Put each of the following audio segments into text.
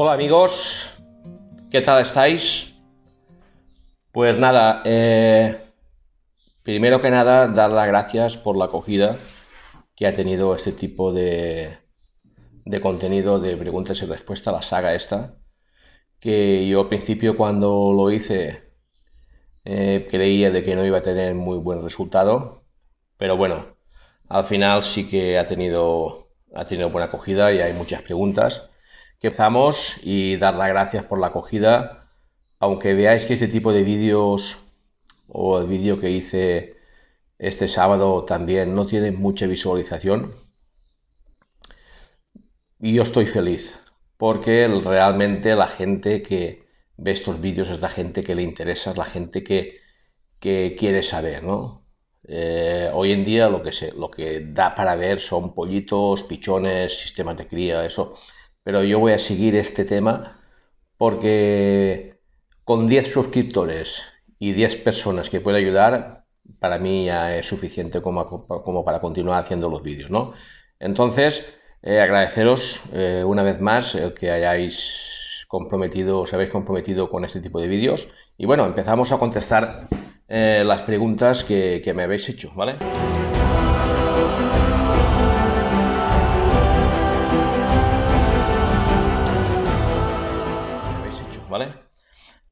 Hola amigos, ¿qué tal estáis? Pues nada, eh, primero que nada dar las gracias por la acogida que ha tenido este tipo de, contenido de preguntas y respuestas, la saga esta, que yo al principio cuando lo hice eh, creía de que no iba a tener muy buen resultado, pero bueno, al final sí que ha tenido, ha tenido buena acogida y hay muchas preguntas que empezamos y dar las gracias por la acogida. Aunque veáis que este tipo de vídeos o el vídeo que hice este sábado también no tiene mucha visualización. Y yo estoy feliz porque realmente la gente que ve estos vídeos es la gente que le interesa, es la gente que, que quiere saber, ¿no? Eh, hoy en día lo que, se, lo que da para ver son pollitos, pichones, sistemas de cría, eso pero yo voy a seguir este tema porque con 10 suscriptores y 10 personas que pueda ayudar, para mí ya es suficiente como, para continuar haciendo los vídeos, ¿no? Entonces, eh, agradeceros eh, una vez más el que hayáis comprometido, os habéis comprometido con este tipo de vídeos. Y bueno, empezamos a contestar eh, las preguntas que, que me habéis hecho, ¿vale?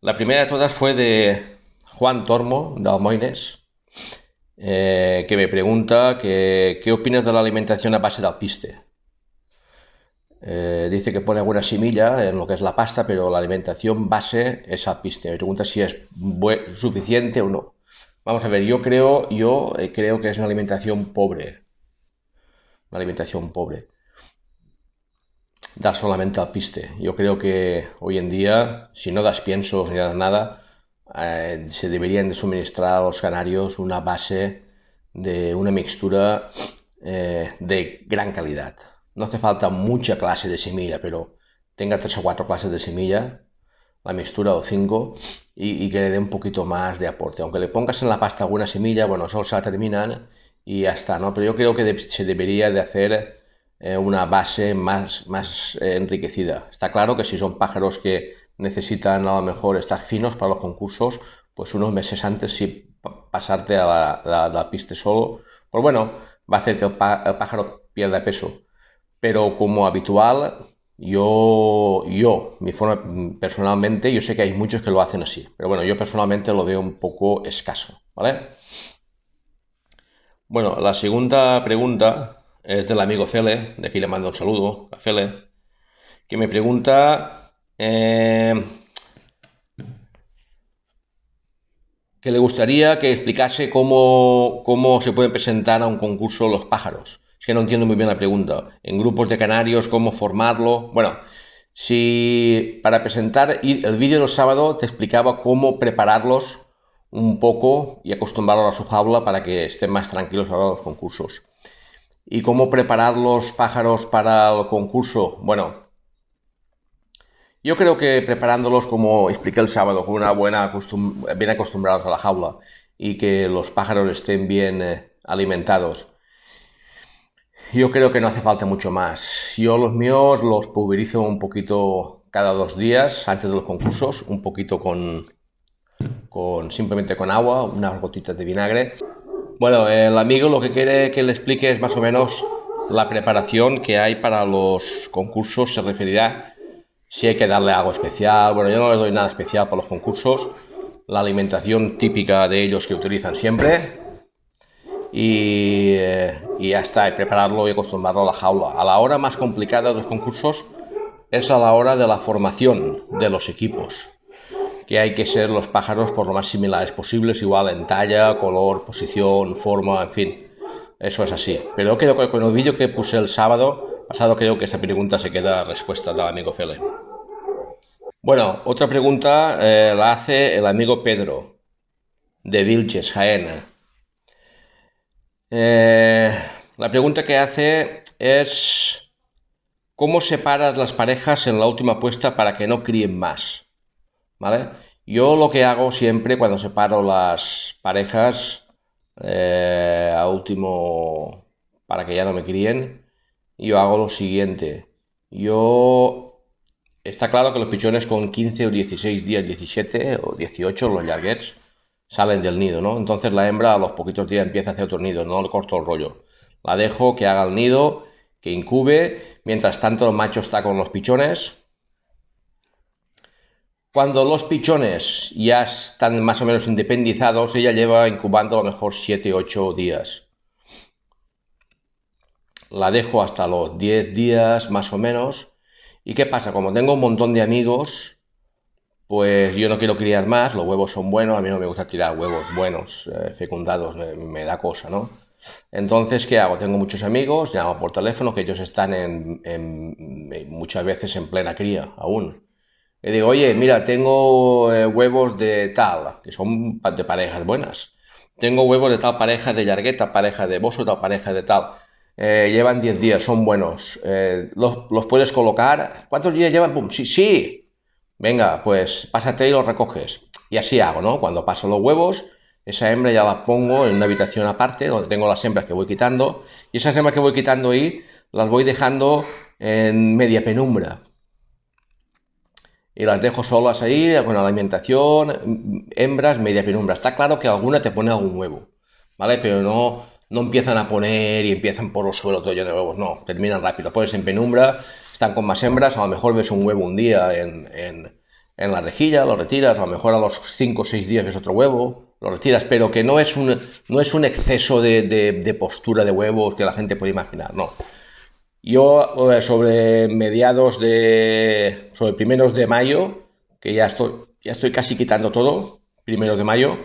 La primera de todas fue de Juan Tormo, de Almoines, eh, que me pregunta qué opinas de la alimentación a base de alpiste. Eh, dice que pone buena semilla en lo que es la pasta, pero la alimentación base es alpiste. Me pregunta si es suficiente o no. Vamos a ver, yo creo, yo eh, creo que es una alimentación pobre. Una alimentación pobre dar solamente al piste. Yo creo que hoy en día, si no das pienso ni nada, eh, se deberían de suministrar a los canarios una base de una mixtura eh, de gran calidad. No hace falta mucha clase de semilla, pero tenga tres o cuatro clases de semilla, la mixtura o cinco, y, que le dé un poquito más de aporte. Aunque le pongas en la pasta alguna semilla, bueno, eso se terminan y ya está, ¿no? Pero yo creo que se debería de hacer eh, una base más, más eh, enriquecida. Está claro que si son pájaros que necesitan a lo mejor estar finos para los concursos, pues unos meses antes si pasarte a la, piste pista solo, pues bueno, va a hacer que el, pájaro pierda peso. Pero como habitual, yo, yo, mi forma personalmente, yo sé que hay muchos que lo hacen así, pero bueno, yo personalmente lo veo un poco escaso, ¿vale? Bueno, la segunda pregunta es del amigo Cele, de aquí le mando un saludo a Cele, que me pregunta eh, que le gustaría que explicase cómo, se pueden presentar a un concurso los pájaros. Es que no entiendo muy bien la pregunta. En grupos de canarios, cómo formarlo. Bueno, si para presentar el vídeo del sábado te explicaba cómo prepararlos un poco y acostumbrarlos a su jaula para que estén más tranquilos ahora los concursos. ¿Y cómo preparar los pájaros para el concurso? Bueno, yo creo que preparándolos, como expliqué el sábado, con una buena bien acostumbrados a la jaula y que los pájaros estén bien eh, alimentados. Yo creo que no hace falta mucho más. Yo los míos los pulverizo un poquito cada dos días antes de los concursos, un poquito con, con simplemente con agua, unas gotitas de vinagre. Bueno, el amigo lo que quiere que le explique es más o menos la preparación que hay para los concursos. Se referirá si hay que darle algo especial. Bueno, yo no le doy nada especial para los concursos. La alimentación típica de ellos que utilizan siempre. Y, hasta eh, ya está, prepararlo y acostumbrarlo a la jaula. A la hora más complicada de los concursos es a la hora de la formación de los equipos que hay que ser los pájaros por lo más similares posibles, igual en talla, color, posición, forma, en fin. Eso es así. Pero creo que con el vídeo que puse el sábado pasado creo que esa pregunta se queda respuesta del amigo Fele. Bueno, otra pregunta eh, la hace el amigo Pedro de Vilches, Jaena. Eh, la pregunta que hace es, ¿cómo separas las parejas en la última puesta para que no críen más? Yo lo que hago siempre cuando separo las parejas eh, a último para que ya no me críen, yo hago lo siguiente. Yo está claro que los pichones con 15 o 16 días, 17 o 18 los jaguets, salen del nido, ¿no? Entonces la hembra a los poquitos días empieza a hacer otro nido, no le corto el rollo. La dejo que haga el nido, que incube, mientras tanto el macho está con los pichones cuando los pichones ya están más o menos independizados, ella lleva incubando a lo mejor 7-8 días. La dejo hasta los 10 días más o menos. ¿Y qué pasa? Como tengo un montón de amigos, pues yo no quiero criar más, los huevos son buenos, a mí no me gusta tirar huevos buenos, eh, fecundados, me, da cosa, ¿no? Entonces, ¿qué hago? Tengo muchos amigos, llamo por teléfono, que ellos están en, en, muchas veces en plena cría aún y digo, oye, mira, tengo eh, huevos de tal, que son de parejas buenas. Tengo huevos de tal pareja de yargueta, pareja de boso, tal pareja de tal. Eh, llevan 10 días, son buenos. Eh, los, puedes colocar. ¿Cuántos días llevan? Sí, sí. Venga, pues pásate y los recoges. Y así hago, ¿no? Cuando paso los huevos, esa hembra ya la pongo en una habitación aparte, donde tengo las hembras que voy quitando. Y esas hembras que voy quitando ahí, las voy dejando en media penumbra y las dejo solas ahí con alimentación, hembras, media penumbra. Está claro que alguna te pone algún huevo, ¿vale? Pero no, no empiezan a poner y empiezan por el suelo todo lleno de huevos, no, terminan rápido. Pones en penumbra, están con más hembras, a lo mejor ves un huevo un día en, en, en la rejilla, lo retiras, a lo mejor a los 5 o 6 días ves otro huevo, lo retiras, pero que no es un, no es un exceso de, de postura de huevos que la gente puede imaginar, no. Yo sobre mediados de, sobre primeros de mayo, que ya estoy, ya estoy casi quitando todo, primeros de mayo,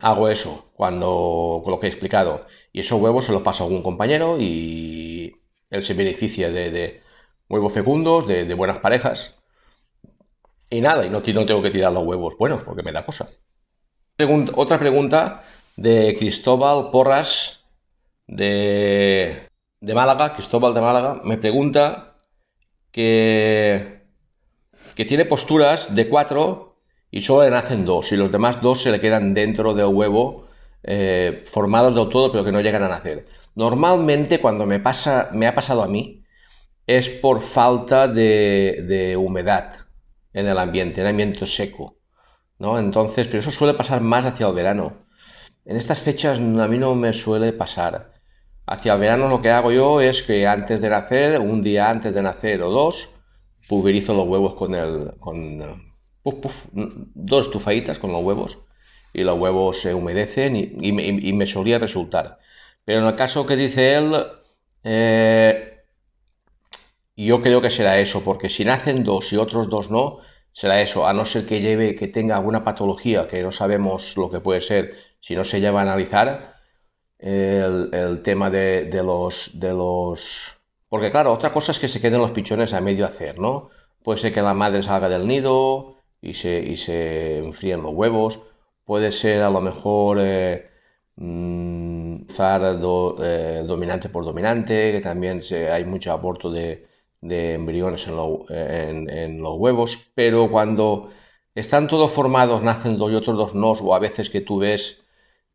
hago eso, cuando, con lo que he explicado. Y esos huevos se los paso a algún compañero y él se beneficia de, huevos fecundos, de, buenas parejas. Y nada, y no, tengo que tirar los huevos buenos porque me da cosa. otra pregunta de Cristóbal Porras de de Málaga, Cristóbal de Málaga, me pregunta que, que tiene posturas de cuatro y solo le nacen dos, y los demás dos se le quedan dentro del huevo eh, formados del todo, pero que no llegan a nacer. Normalmente cuando me, pasa, me ha pasado a mí es por falta de, humedad en el ambiente, en el ambiente seco. ¿no? Entonces, pero eso suele pasar más hacia el verano. En estas fechas a mí no me suele pasar. Hacia el verano lo que hago yo es que antes de nacer, un día antes de nacer o dos, pulverizo los huevos con dos estufaditas con los huevos y los huevos se humedecen y, me, solía resultar. Pero en el caso que dice él, eh, yo creo que será eso, porque si nacen dos y otros dos no, será eso, a no ser que lleve, que tenga alguna patología que no sabemos lo que puede ser, si no se lleva a analizar, el, tema de, los, de los... Porque claro, otra cosa es que se queden los pichones a medio hacer, ¿no? Puede ser que la madre salga del nido y se, se enfríen los huevos, puede ser a lo mejor... Eh, mm, zar eh, dominante por dominante, que también hay mucho aborto de, embriones en, los huevos, pero cuando están todos formados, nacen dos y otros dos no, o a veces que tú ves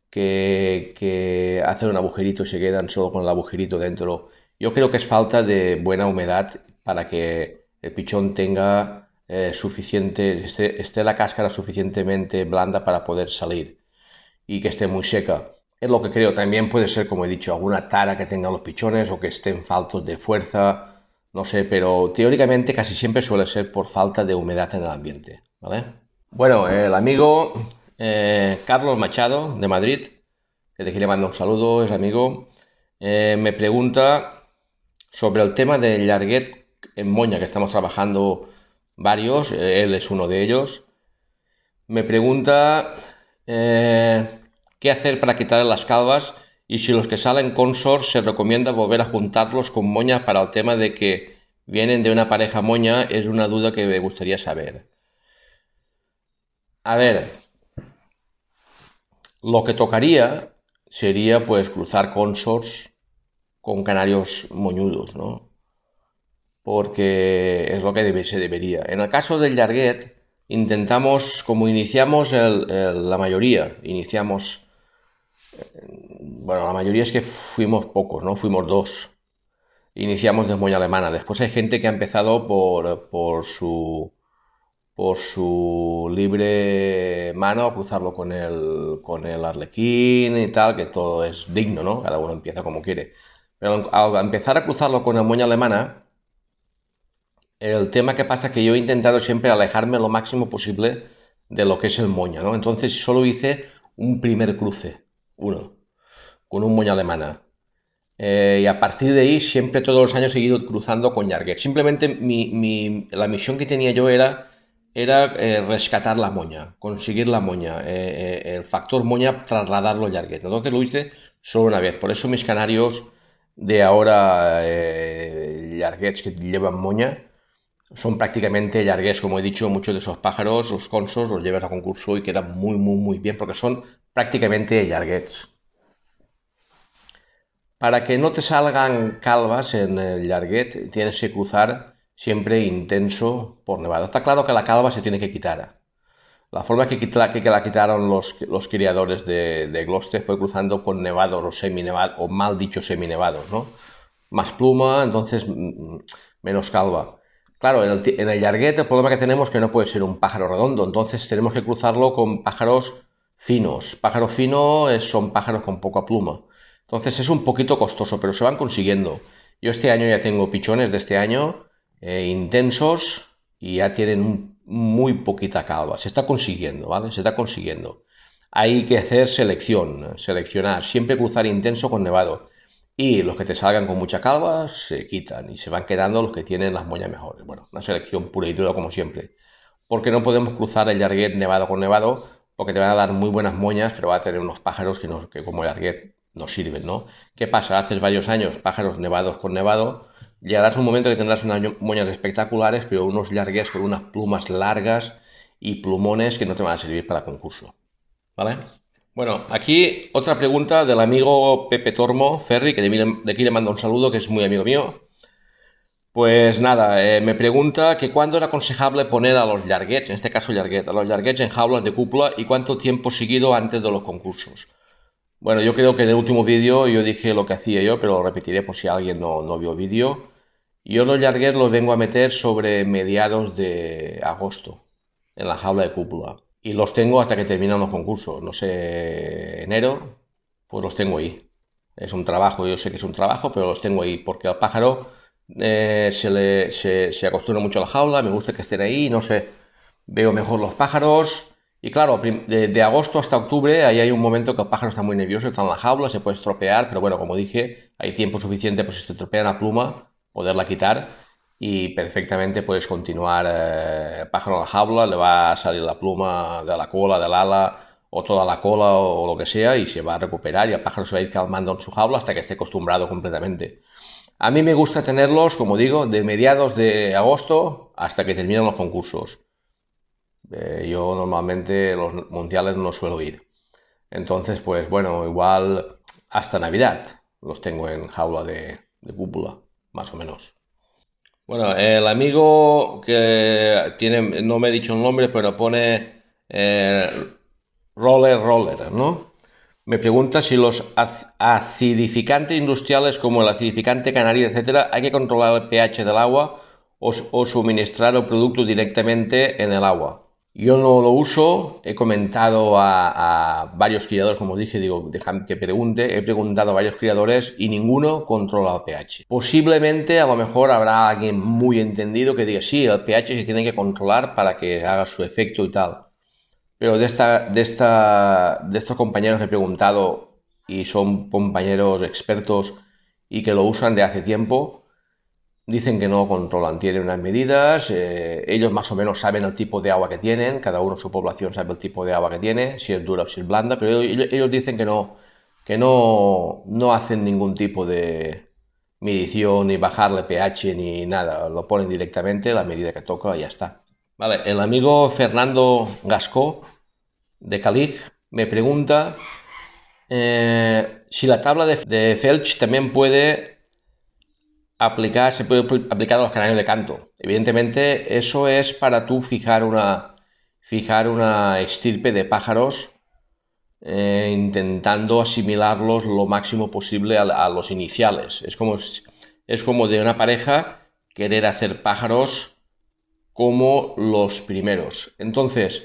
que, que hacen un agujerito y se quedan solo con el agujerito dentro. Yo creo que es falta de buena humedad para que el pichón tenga eh, suficiente, esté, esté, la cáscara suficientemente blanda para poder salir y que esté muy seca. Es lo que creo. También puede ser, como he dicho, alguna tara que tengan los pichones o que estén faltos de fuerza. No sé, pero teóricamente casi siempre suele ser por falta de humedad en el ambiente. ¿vale? Bueno, el amigo eh, Carlos Machado, de Madrid, que te le mando un saludo, es amigo, eh, me pregunta sobre el tema del Larguet en Moña, que estamos trabajando varios, eh, él es uno de ellos. Me pregunta qué hacer para quitar las calvas y si los que salen consor se recomienda volver a juntarlos con Moña para el tema de que vienen de una pareja Moña, es una duda que me gustaría saber. A ver, lo que tocaría sería pues cruzar consorts con canarios moñudos, ¿no? Porque es lo que se debería. En el caso del Jarguet, intentamos, como iniciamos la mayoría, iniciamos, eh, bueno, la mayoría es que fuimos pocos, ¿no? Fuimos dos. Iniciamos de moña alemana. Después hay gente que ha empezado por, por su por su libre mano cruzarlo con el, con el arlequín y tal, que todo es digno, ¿no? Cada uno empieza como quiere. Pero al empezar a cruzarlo con la moña alemana, el tema que pasa es que yo he intentado siempre alejarme lo máximo posible de lo que es el moña, ¿no? Entonces solo hice un primer cruce, uno, con un moña alemana. Eh, y a partir de ahí siempre todos los años he ido cruzando con yarge. Simplemente la misión que tenía yo era era eh, rescatar la moña, conseguir la moña, eh, eh, el factor moña, trasladarlo a jarguet Entonces lo hice solo una vez. Por eso mis canarios de ahora, jarguet que llevan moña, son prácticamente yarguets. Como he dicho, muchos de esos pájaros, los consos, los llevas a concurso y quedan muy, muy, muy bien porque son prácticamente yarguets. Para que no te salgan calvas en el jarguet tienes que cruzar siempre intenso por nevado. Está claro que la calva se tiene que quitar. La forma que, que, la quitaron los, criadores de, de, Gloucester fue cruzando con nevados o seminevados, o mal dicho seminevados, ¿no? Más pluma, entonces mm, mm, menos calva. Claro, en el, en el problema que tenemos es que no puede ser un pájaro redondo, entonces tenemos que cruzarlo con pájaros finos. Pájaro fino son pájaros con poca pluma. Entonces es un poquito costoso, pero se van consiguiendo. Yo este año ya tengo pichones de este año eh, intensos y ya tienen muy poquita calva. Se está consiguiendo, ¿vale? Se está consiguiendo. Hay que hacer selección, seleccionar, siempre cruzar intenso con nevado. Y los que te salgan con mucha calva se quitan y se van quedando los que tienen las moñas mejores. Bueno, una selección pura y dura como siempre. Porque no podemos cruzar el larguet nevado con nevado porque te van a dar muy buenas moñas, pero va a tener unos pájaros que, que como el no sirven, ¿no? ¿Qué pasa? Haces varios años pájaros nevados con nevado Llegarás un momento que tendrás unas moñas espectaculares, pero unos largues con unas plumas largas y plumones que no te van a servir para concurso. ¿Vale? Bueno, aquí otra pregunta del amigo Pepe Tormo Ferri, que de, aquí le mando un saludo, que es muy amigo mío. Pues nada, eh, me pregunta que cuándo era aconsejable poner a los llarguets en este caso llarguet, a los en jaulas de cúpula y cuánto tiempo seguido antes de los concursos. Bueno, yo creo que en el último vídeo yo dije lo que hacía yo, pero lo repetiré por si alguien no, no vio vídeo. Yo los largué los vengo a meter sobre mediados de agosto, en la jaula de cúpula. Y los tengo hasta que terminan los concursos. No sé, enero, pues los tengo ahí. Es un trabajo, yo sé que es un trabajo, pero los tengo ahí porque al pájaro eh, se, le, se, acostumbra mucho a la jaula, me gusta que estén ahí, no sé, veo mejor los pájaros. Y claro, de, agosto hasta octubre ahí hay un momento que el pájaro está muy nervioso, está en la jaula, se puede estropear, pero bueno, como dije, hay tiempo suficiente para pues si se estropea la pluma poderla quitar y perfectamente puedes continuar eh, pájaro en la jaula, le va a salir la pluma de la cola, del ala o toda la cola o, lo que sea y se va a recuperar y el pájaro se va a ir calmando en su jaula hasta que esté acostumbrado completamente. A mí me gusta tenerlos, como digo, de mediados de agosto hasta que terminan los concursos. Eh, yo normalmente los mundiales no suelo ir. Entonces, pues bueno, igual hasta Navidad los tengo en jaula de cúpula más o menos. Bueno, el amigo que tiene, no me he dicho el nombre, pero pone eh, roller roller, ¿no? Me pregunta si los acidificantes industriales como el acidificante canario, etcétera, hay que controlar el pH del agua o, o suministrar el producto directamente en el agua. Yo no lo uso, he comentado a, varios criadores, como dije, digo, déjame que pregunte, he preguntado a varios criadores y ninguno controla el pH. Posiblemente a lo mejor habrá alguien muy entendido que diga, sí, el pH se tiene que controlar para que haga su efecto y tal. Pero de, esta, de, esta, de estos compañeros que he preguntado y son compañeros expertos y que lo usan de hace tiempo, Dicen que no controlan, tienen unas medidas, eh, ellos más o menos saben el tipo de agua que tienen, cada uno su población sabe el tipo de agua que tiene, si es dura o si es blanda, pero ellos, dicen que no, que no, hacen ningún tipo de medición, ni bajarle pH, ni nada, lo ponen directamente, la medida que toca y ya está. Vale, el amigo Fernando Gasco, de Calig me pregunta eh, si la tabla de Felch también puede aplicar, se puede aplicar a los canarios de canto. Evidentemente, eso es para tú fijar una, fijar una estirpe de pájaros, eh, intentando asimilarlos lo máximo posible a, los iniciales. Es como, es como de una pareja querer hacer pájaros como los primeros. Entonces,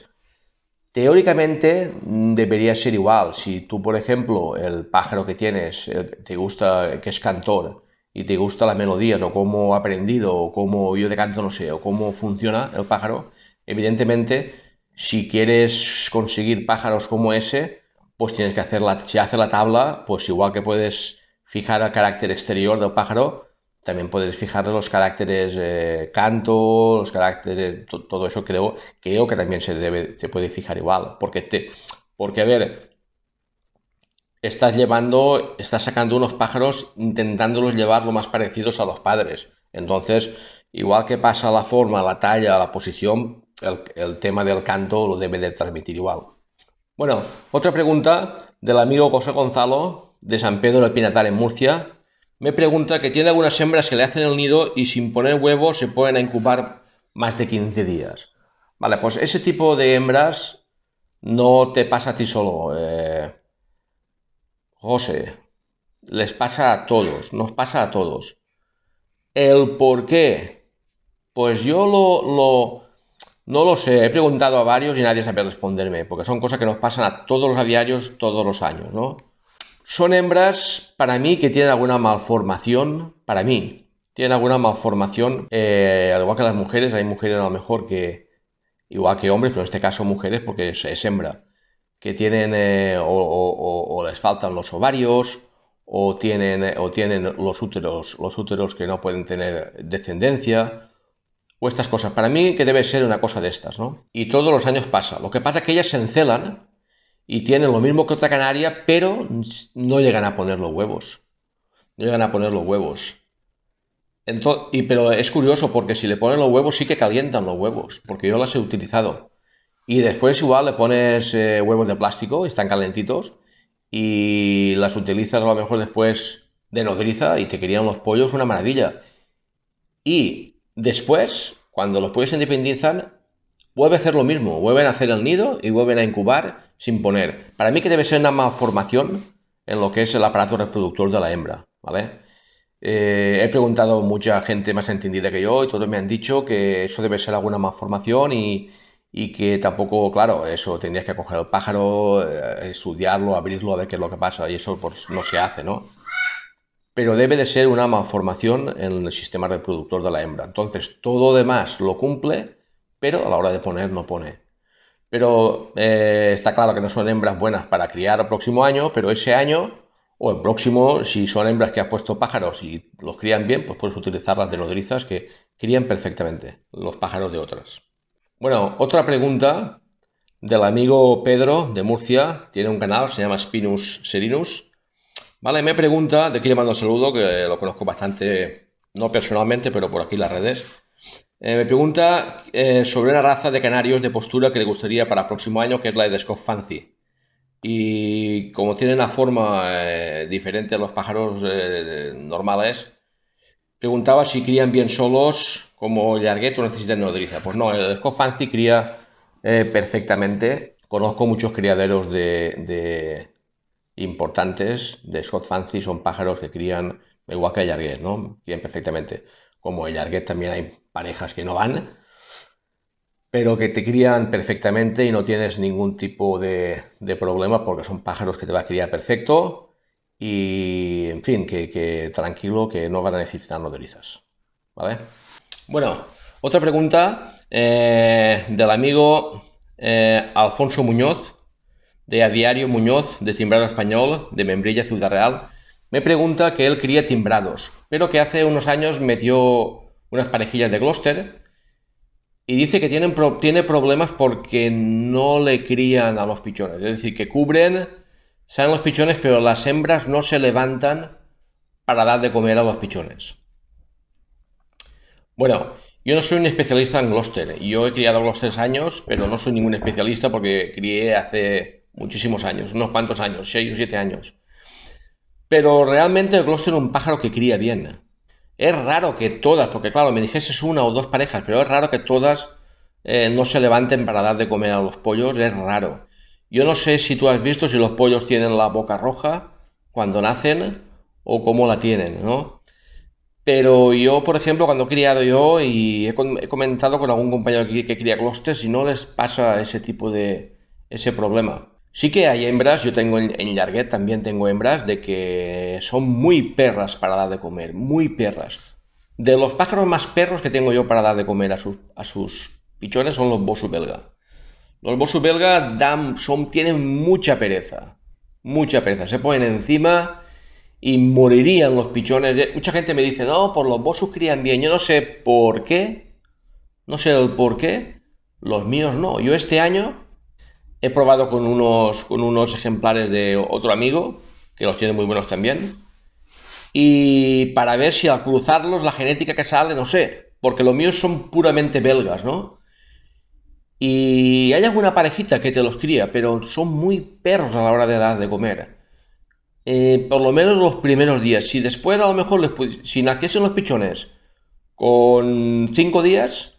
Teóricamente mm, debería ser igual. Si tú, por ejemplo, el pájaro que tienes te gusta que es cantor y te gusta las melodías o cómo ha aprendido o cómo yo de canto, no sé, o cómo funciona el pájaro, evidentemente, si quieres conseguir pájaros como ese, pues tienes que hacer la, si hace la tabla, pues igual que puedes fijar el carácter exterior del pájaro, también puedes fijar los caracteres eh, canto, los caracteres, todo eso creo, creo que también se, debe, se puede fijar igual, porque te, porque a ver, estás llevando, estás sacando unos pájaros intentándolos llevar lo más parecidos a los padres. Entonces, igual que pasa la forma, la talla, la posición, el, tema del canto lo debe de transmitir igual. Bueno, otra pregunta del amigo José Gonzalo de San Pedro del Pinatar en Murcia. Me pregunta que tiene algunas hembras que le hacen el nido y sin poner huevos se pueden a incubar más de 15 días. Vale, pues ese tipo de hembras no te pasa a ti solo. Eh, José, les pasa a todos, nos pasa a todos. El por qué, pues yo lo, no lo sé, he preguntado a varios y nadie sabe responderme, porque son cosas que nos pasan a todos los diarios, todos los años, ¿no? Son hembras, para mí, que tienen alguna malformación, para mí, tienen alguna malformación, eh, al igual que las mujeres, hay mujeres a lo mejor que, igual que hombres, pero en este caso mujeres porque es hembra que tienen eh, o, les faltan los ovarios o tienen, eh, o tienen los úteros, los úteros que no pueden tener descendencia o estas cosas. Para mí que debe ser una cosa de estas, ¿no? Y todos los años pasa. Lo que pasa es que ellas se encelan y tienen lo mismo que otra canaria, pero no llegan a poner los huevos. No llegan a poner los huevos. y, pero es curioso porque si le ponen los huevos sí que calientan los huevos, porque yo las he utilizado. Y después igual le pones eh, huevos de plástico, están calentitos, y las utilizas a lo mejor después de nodriza y te querían los pollos una maravilla. Y después, cuando los pollos se independizan, vuelve a hacer lo mismo, vuelven a hacer el nido y vuelven a incubar sin poner. Para mí que debe ser una malformación en lo que es el aparato reproductor de la hembra, ¿vale? Eh, he preguntado a mucha gente más entendida que yo y todos me han dicho que eso debe ser alguna malformación y y que tampoco, claro, eso tendrías que coger el pájaro, eh, estudiarlo, abrirlo, a ver qué es lo que pasa, y eso pues, no se hace, ¿no? Pero debe de ser una malformación en el sistema reproductor de la hembra. Entonces, todo demás lo cumple, pero a la hora de poner no pone. Pero eh, está claro que no son hembras buenas para criar el próximo año, pero ese año o el próximo, si son hembras que has puesto pájaros y los crían bien, pues puedes utilizar las de nodrizas que crían perfectamente los pájaros de otras. Bueno, otra pregunta del amigo Pedro de Murcia, tiene un canal, se llama Spinus Serinus. Vale, me pregunta, de aquí le mando un saludo, que lo conozco bastante, no personalmente, pero por aquí en las redes. Eh, me pregunta eh, sobre una raza de canarios de postura que le gustaría para el próximo año, que es la de Scott Fancy. Y como tiene una forma eh, diferente a los pájaros normales, preguntaba si crían bien solos como Yarguet, tú necesitas nodriza. Pues no, el Scott fancy cría eh, perfectamente. Conozco muchos criaderos de, importantes de Scott Fancy, son pájaros que crían igual que el ¿no? Crían perfectamente. Como el Yarguet también hay parejas que no van, pero que te crían perfectamente y no tienes ningún tipo de, problema porque son pájaros que te va a criar perfecto y, en fin, que, que tranquilo, que no van a necesitar nodrizas, ¿vale? Bueno, otra pregunta eh, del amigo eh, Alfonso Muñoz, de Aviario Muñoz, de Timbrado Español, de Membrilla, Ciudad Real. Me pregunta que él cría timbrados, pero que hace unos años metió unas parejillas de Gloucester y dice que tienen tiene problemas porque no le crían a los pichones. Es decir, que cubren, salen los pichones, pero las hembras no se levantan para dar de comer a los pichones. Bueno, yo no soy un especialista en Gloucester. Yo he criado tres años, pero no soy ningún especialista porque crié hace muchísimos años, unos cuantos años, 6 o 7 años. Pero realmente el Gloucester es un pájaro que cría bien. Es raro que todas, porque claro, me dijese una o dos parejas, pero es raro que todas eh, no se levanten para dar de comer a los pollos, es raro. Yo no sé si tú has visto si los pollos tienen la boca roja cuando nacen o cómo la tienen, ¿no? Pero yo, por ejemplo, cuando he criado yo y he, comentado con algún compañero que, cría clústeres y no les pasa ese tipo de ese problema. Sí que hay hembras, yo tengo en, también tengo hembras de que son muy perras para dar de comer, muy perras. De los pájaros más perros que tengo yo para dar de comer a sus, a sus pichones son los bosu belga. Los bosu belga dan, son, tienen mucha pereza, mucha pereza. Se ponen encima, y morirían los pichones. Mucha gente me dice, no, por los bosus crían bien. Yo no sé por qué, no sé el por qué, los míos no. Yo este año he probado con unos, con unos ejemplares de otro amigo, que los tiene muy buenos también, y para ver si al cruzarlos la genética que sale, no sé, porque los míos son puramente belgas, ¿no? Y hay alguna parejita que te los cría, pero son muy perros a la hora de dar de comer. Eh, por lo menos los primeros días. Si después a lo mejor les si naciesen los pichones con cinco días,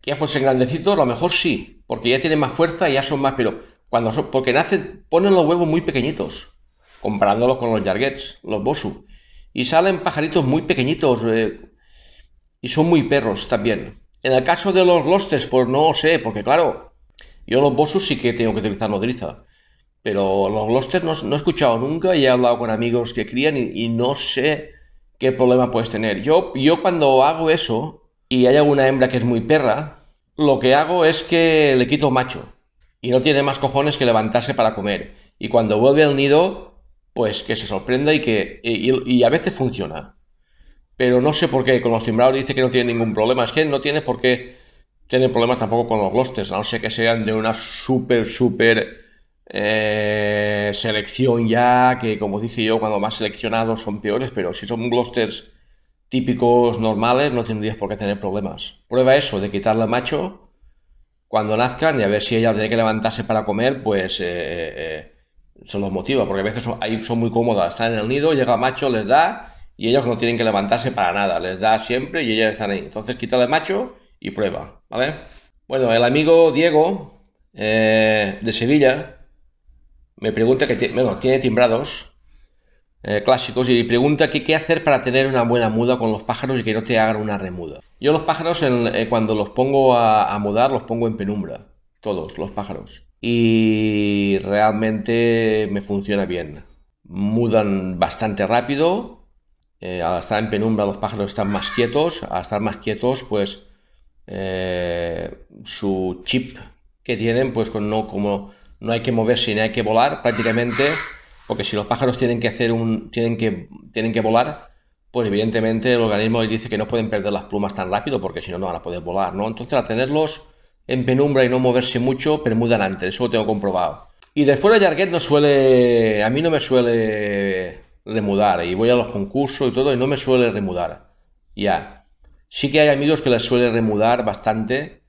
que ya fuesen grandecitos, a lo mejor sí, porque ya tienen más fuerza, ya son más, pero cuando porque nacen, ponen los huevos muy pequeñitos, comparándolos con los Jarguets, los bosu, y salen pajaritos muy pequeñitos eh, y son muy perros también. En el caso de los glosters, pues no sé, porque claro, yo los bosu sí que tengo que utilizar nodriza. Pero los Gloucesters no, he escuchado nunca y he hablado con amigos que crían y, no sé qué problema puedes tener. Yo, yo cuando hago eso y hay alguna hembra que es muy perra, lo que hago es que le quito macho y no tiene más cojones que levantarse para comer. Y cuando vuelve al nido, pues que se sorprenda y que y, a veces funciona. Pero no sé por qué, con los timbrados dice que no tiene ningún problema. Es que no tiene por qué tener problemas tampoco con los glosters, a no ser que sean de una súper, súper eh, selección ya, que como dije yo, cuando más seleccionados son peores, pero si son glosters típicos normales no tendrías por qué tener problemas. Prueba eso de quitarle macho cuando nazcan y a ver si ella tiene que levantarse para comer, pues eh, eh, eh se los motiva, porque a veces ahí son muy cómodas, están en el nido, llega macho, les da y ellos no tienen que levantarse para nada, les da siempre y ellas están ahí. Entonces quítale al macho y prueba, ¿vale? Bueno, el amigo Diego de Sevilla me pregunta que bueno, tiene timbrados eh, clásicos y pregunta que, qué hacer para tener una buena muda con los pájaros y que no te hagan una remuda. Yo los pájaros eh, cuando los pongo a, mudar los pongo en penumbra, todos los pájaros. Y realmente me funciona bien. Mudan bastante rápido, eh, al estar en penumbra los pájaros están más quietos, al estar más quietos pues su chip que tienen pues con no como no hay que moverse ni hay que volar prácticamente, porque si los pájaros tienen que hacer un, tienen que, tienen que volar, pues evidentemente el organismo les dice que no pueden perder las plumas tan rápido porque si no, no van a poder volar, ¿no? Entonces, al tenerlos en penumbra y no moverse mucho, permudan antes, eso lo tengo comprobado. Y después el Jarguet no suele, a mí no me suele remudar, y voy a los concursos y todo, y no me suele remudar, ya. Sí que hay amigos que les suele remudar bastante,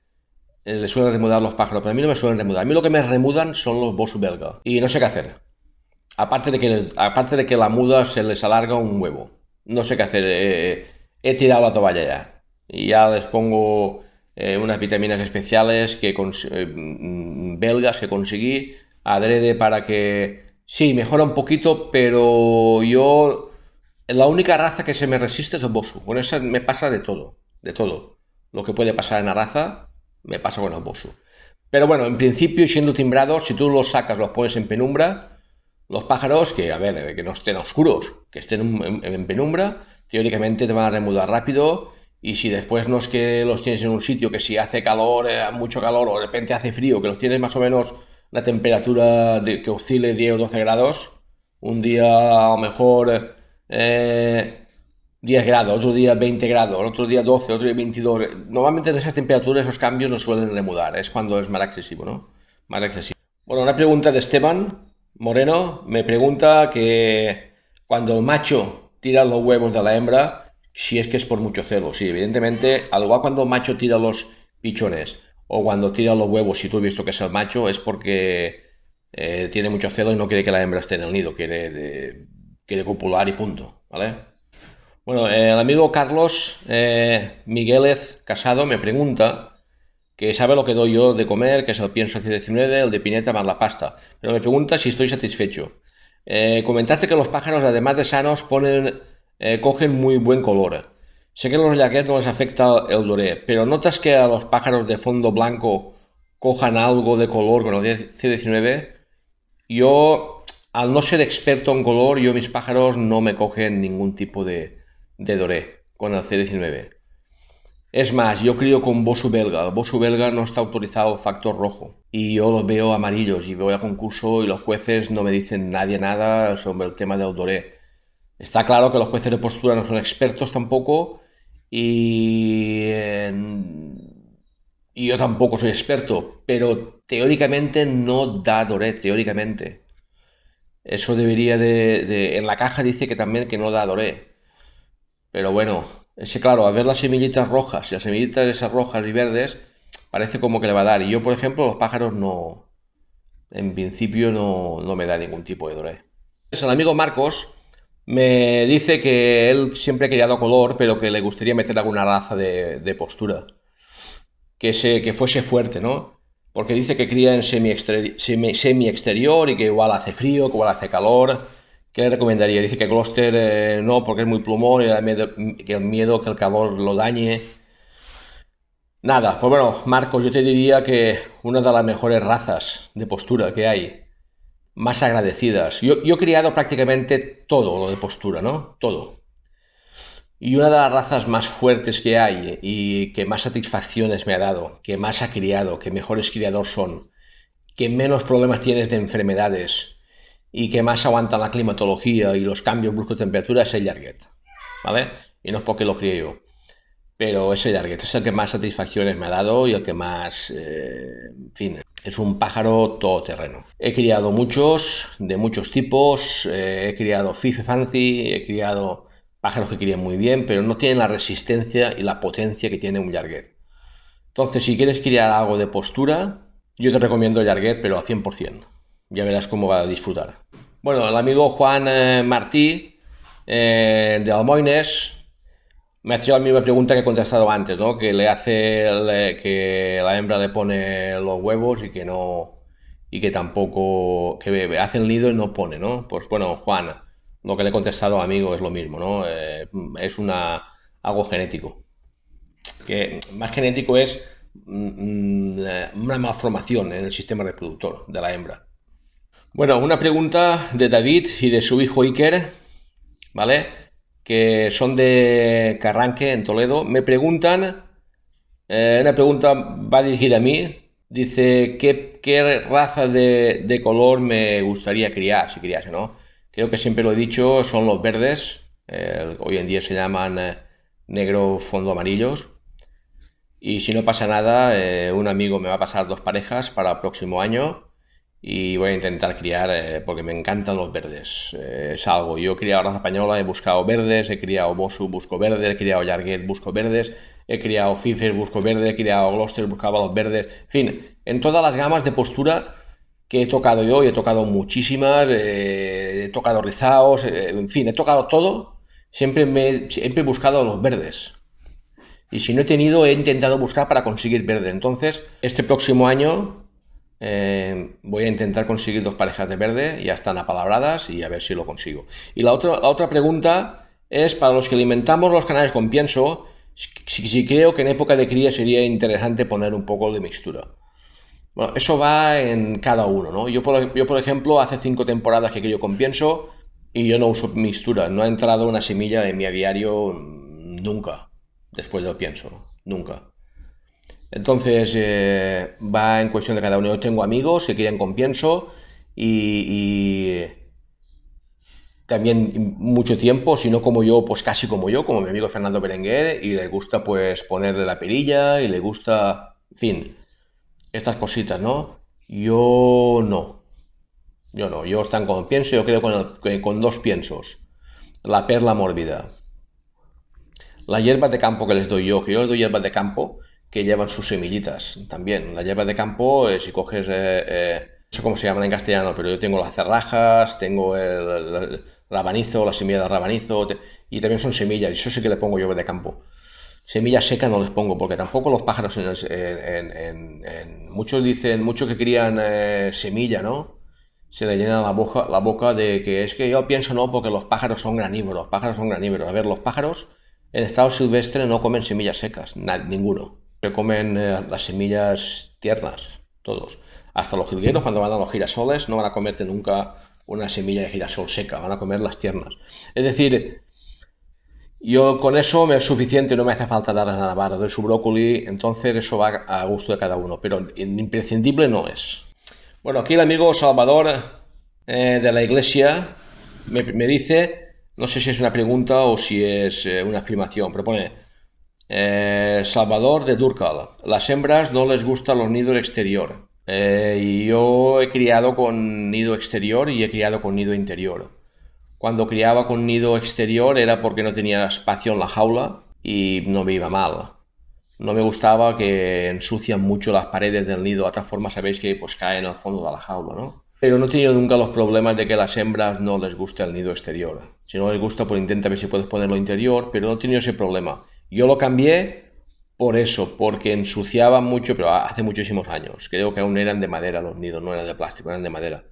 eh, le suelen remudar los pájaros, pero a mí no me suelen remudar. A mí lo que me remudan son los bosu belga. Y no sé qué hacer. Aparte de que, aparte de que la muda se les alarga un huevo. No sé qué hacer. Eh, he tirado la toalla ya. Y ya les pongo eh, unas vitaminas especiales que mm, belgas que conseguí. Adrede para que... Sí, mejora un poquito, pero yo... La única raza que se me resiste es el bosu. Con bueno, me pasa de todo. De todo. Lo que puede pasar en la raza, me pasa con los Bosu. Pero bueno, en principio, siendo timbrados, si tú los sacas, los pones en penumbra, los pájaros, que a ver, eh, que no estén oscuros, que estén en, penumbra, teóricamente te van a remudar rápido. Y si después no es que los tienes en un sitio que si hace calor, eh, mucho calor, o de repente hace frío, que los tienes más o menos la temperatura de, que oscile 10 o 12 grados, un día a lo mejor eh, 10 grados, otro día 20 grados, otro día 12, otro día 22. Normalmente en esas temperaturas esos cambios no suelen remudar, es cuando es más excesivo, ¿no? Más excesivo. Bueno, una pregunta de Esteban Moreno me pregunta que cuando el macho tira los huevos de la hembra, si es que es por mucho celo. Sí, evidentemente, al igual cuando el macho tira los pichones o cuando tira los huevos, si tú has visto que es el macho, es porque eh, tiene mucho celo y no quiere que la hembra esté en el nido, quiere, de, eh, quiere copular y punto, ¿vale? Bueno, eh, el amigo Carlos eh, Casado me pregunta que sabe lo que doy yo de comer, que es el pienso C19, el de pineta más la pasta, pero me pregunta si estoy satisfecho. Eh, comentaste que los pájaros, además de sanos, ponen, eh, cogen muy buen color. Sé que a los yaquets no les afecta el doré, pero ¿notas que a los pájaros de fondo blanco cojan algo de color con el C19? Yo, al no ser experto en color, yo mis pájaros no me cogen ningún tipo de, de Doré con el C19. Es más, yo creo con Bosu belga. El Bosu belga no está autorizado factor rojo. Y yo los veo amarillos y voy a concurso y los jueces no me dicen nadie nada sobre el tema de Doré. Está claro que los jueces de postura no son expertos tampoco y, yo tampoco soy experto, pero teóricamente no da Doré, teóricamente. Eso debería de, de... En la caja dice que también que no da Doré. Pero bueno, ese claro, a ver las semillitas rojas, y las semillitas esas rojas y verdes, parece como que le va a dar. Y yo, por ejemplo, los pájaros no. En principio no, me da ningún tipo de dolor. Pues el amigo Marcos me dice que él siempre ha criado color, pero que le gustaría meter alguna raza de, postura. Que, que fuese fuerte, ¿no? Porque dice que cría en semi-exterior y que igual hace frío, que igual hace calor ¿Qué le recomendaría? Dice que Gloucester eh, no, porque es muy plumón y que el miedo que el calor lo dañe. Nada, pues bueno, Marcos, yo te diría que una de las mejores razas de postura que hay, más agradecidas. Yo, yo he criado prácticamente todo lo de postura, ¿no? Todo. Y una de las razas más fuertes que hay y que más satisfacciones me ha dado, que más ha criado, que mejores criador son, que menos problemas tienes de enfermedades, y que más aguanta la climatología y los cambios bruscos de temperatura es el jarguet ¿vale? Y no es porque lo críe yo, pero ese Yarget es el que más satisfacciones me ha dado y el que más, eh, en fin, es un pájaro todoterreno. He criado muchos, de muchos tipos, eh, he criado Fife Fancy, he criado pájaros que crían muy bien, pero no tienen la resistencia y la potencia que tiene un Yarget. Entonces, si quieres criar algo de postura, yo te recomiendo el Yarget, pero a 100%. Ya verás cómo va a disfrutar. Bueno, el amigo Juan eh, Martí eh, de Almoines me hacía hecho la misma pregunta que he contestado antes, ¿no? Que le hace eh, que la hembra le pone los huevos y que no y que tampoco que hace el nido y no pone, ¿no? Pues bueno, Juan, lo que le he contestado amigo es lo mismo, ¿no? es una algo genético. Que más genético es mm, mm, una malformación en el sistema reproductor de la hembra. Bueno, una pregunta de David y de su hijo Iker, ¿vale? Que son de Carranque, en Toledo. Me preguntan, eh, una pregunta va dirigida a mí. Dice, ¿qué, raza de, color me gustaría criar, si criase, no? Creo que siempre lo he dicho, son los verdes. hoy en día se llaman eh, negro fondo amarillos. Y si no pasa nada, eh, un amigo me va a pasar dos parejas para el próximo año y voy a intentar criar eh, porque me encantan los verdes. Eh, es algo, yo he criado raza española, he buscado verdes, he criado Bosu, busco verde, he criado Yarguet, busco verdes, he criado Fifer, busco verde, he criado Gloucester, buscaba los verdes. En fin, en todas las gamas de postura que he tocado yo, y he tocado muchísimas, eh, he tocado rizados en fin, he tocado todo, siempre, me, siempre he buscado los verdes. Y si no he tenido, he intentado buscar para conseguir verde. Entonces, este próximo año eh, voy a intentar conseguir dos parejas de verde, ya están apalabradas y a ver si lo consigo. Y la otra, otra pregunta es para los que alimentamos los canales con pienso, si, creo que en época de cría sería interesante poner un poco de mixtura. Bueno, eso va en cada uno, ¿no? Yo por, yo, por ejemplo, hace cinco temporadas que crío con pienso y yo no uso mixtura, no ha entrado una semilla en mi aviario nunca, después lo pienso, nunca. Entonces, eh, va en cuestión de cada uno. Yo tengo amigos que quieren con y, y también mucho tiempo, si no como yo, pues casi como yo, como mi amigo Fernando Berenguer, y le gusta pues ponerle la perilla y le gusta, en fin, estas cositas, ¿no? Yo no. Yo no, yo están con pienso, yo creo con, con dos piensos. La perla mórbida. La hierba de campo que les doy yo, que yo les doy hierbas de campo, que llevan sus semillitas también. La llevas de campo, eh, si coges, eh, eh, no sé cómo se llaman en castellano, pero yo tengo las cerrajas, tengo el, rabanizo, la semilla de rabanizo, y también son semillas, y eso sí que le pongo yo de campo. Semillas secas no les pongo, porque tampoco los pájaros en, muchos dicen, muchos que crían semilla, ¿no? se le llena la boca, la boca de que es que yo pienso no porque los pájaros son granívoros, los pájaros son granívoros. A ver, los pájaros en estado silvestre no comen semillas secas, ninguno que comen eh, las semillas tiernas, todos. Hasta los jilgueros, cuando van a los girasoles, no van a comerte nunca una semilla de girasol seca, van a comer las tiernas. Es decir, yo con eso me es suficiente, no me hace falta dar nada más. Doy su brócoli, entonces eso va a gusto de cada uno, pero imprescindible no es. Bueno, aquí el amigo Salvador eh, de la iglesia me, dice, no sé si es una pregunta o si es eh, una afirmación, propone. Eh, Salvador de Durcal. Las hembras no les gusta los nidos exterior. Eh, yo he criado con nido exterior y he criado con nido interior. Cuando criaba con nido exterior era porque no tenía espacio en la jaula y no me iba mal. No me gustaba que ensucian mucho las paredes del nido. De otra forma sabéis que pues caen al fondo de la jaula, ¿no? Pero no he tenido nunca los problemas de que las hembras no les guste el nido exterior. Si no les gusta, pues intenta ver si puedes ponerlo interior, pero no he tenido ese problema. Yo lo cambié por eso, porque ensuciaba mucho, pero hace muchísimos años. Creo que aún eran de madera los nidos, no eran de plástico, eran de madera.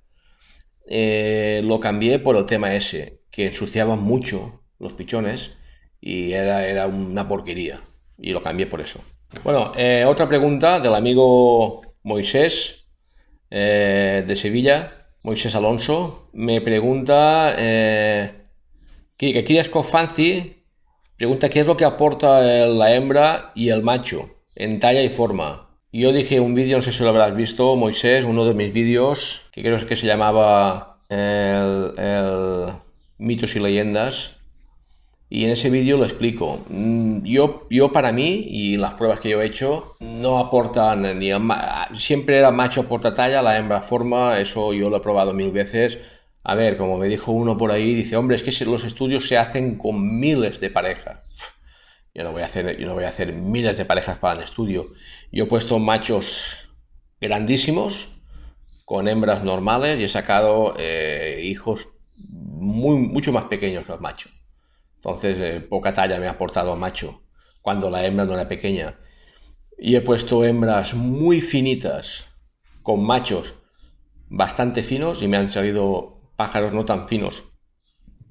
Eh, lo cambié por el tema ese, que ensuciaban mucho los pichones y era, era una porquería. Y lo cambié por eso. Bueno, eh, otra pregunta del amigo Moisés eh, de Sevilla, Moisés Alonso, me pregunta ¿qué quieres con Fancy Pregunta qué es lo que aporta la hembra y el macho en talla y forma. Yo dije un vídeo, no sé si lo habrás visto, Moisés, uno de mis vídeos, que creo que se llamaba el, mitos y leyendas. Y en ese vídeo lo explico. Mm, yo, yo para mí y las pruebas que yo he hecho no aportan ni siempre era macho aporta talla, la hembra forma, eso yo lo he probado mil veces a ver, como me dijo uno por ahí, dice, hombre, es que los estudios se hacen con miles de parejas. Yo no voy a hacer, yo no voy a hacer miles de parejas para el estudio. Yo he puesto machos grandísimos con hembras normales y he sacado eh, hijos mucho más pequeños que los machos. Entonces, eh, poca talla me ha aportado macho cuando la hembra no era pequeña. Y he puesto hembras muy finitas con machos bastante finos y me han salido pájaros no tan finos,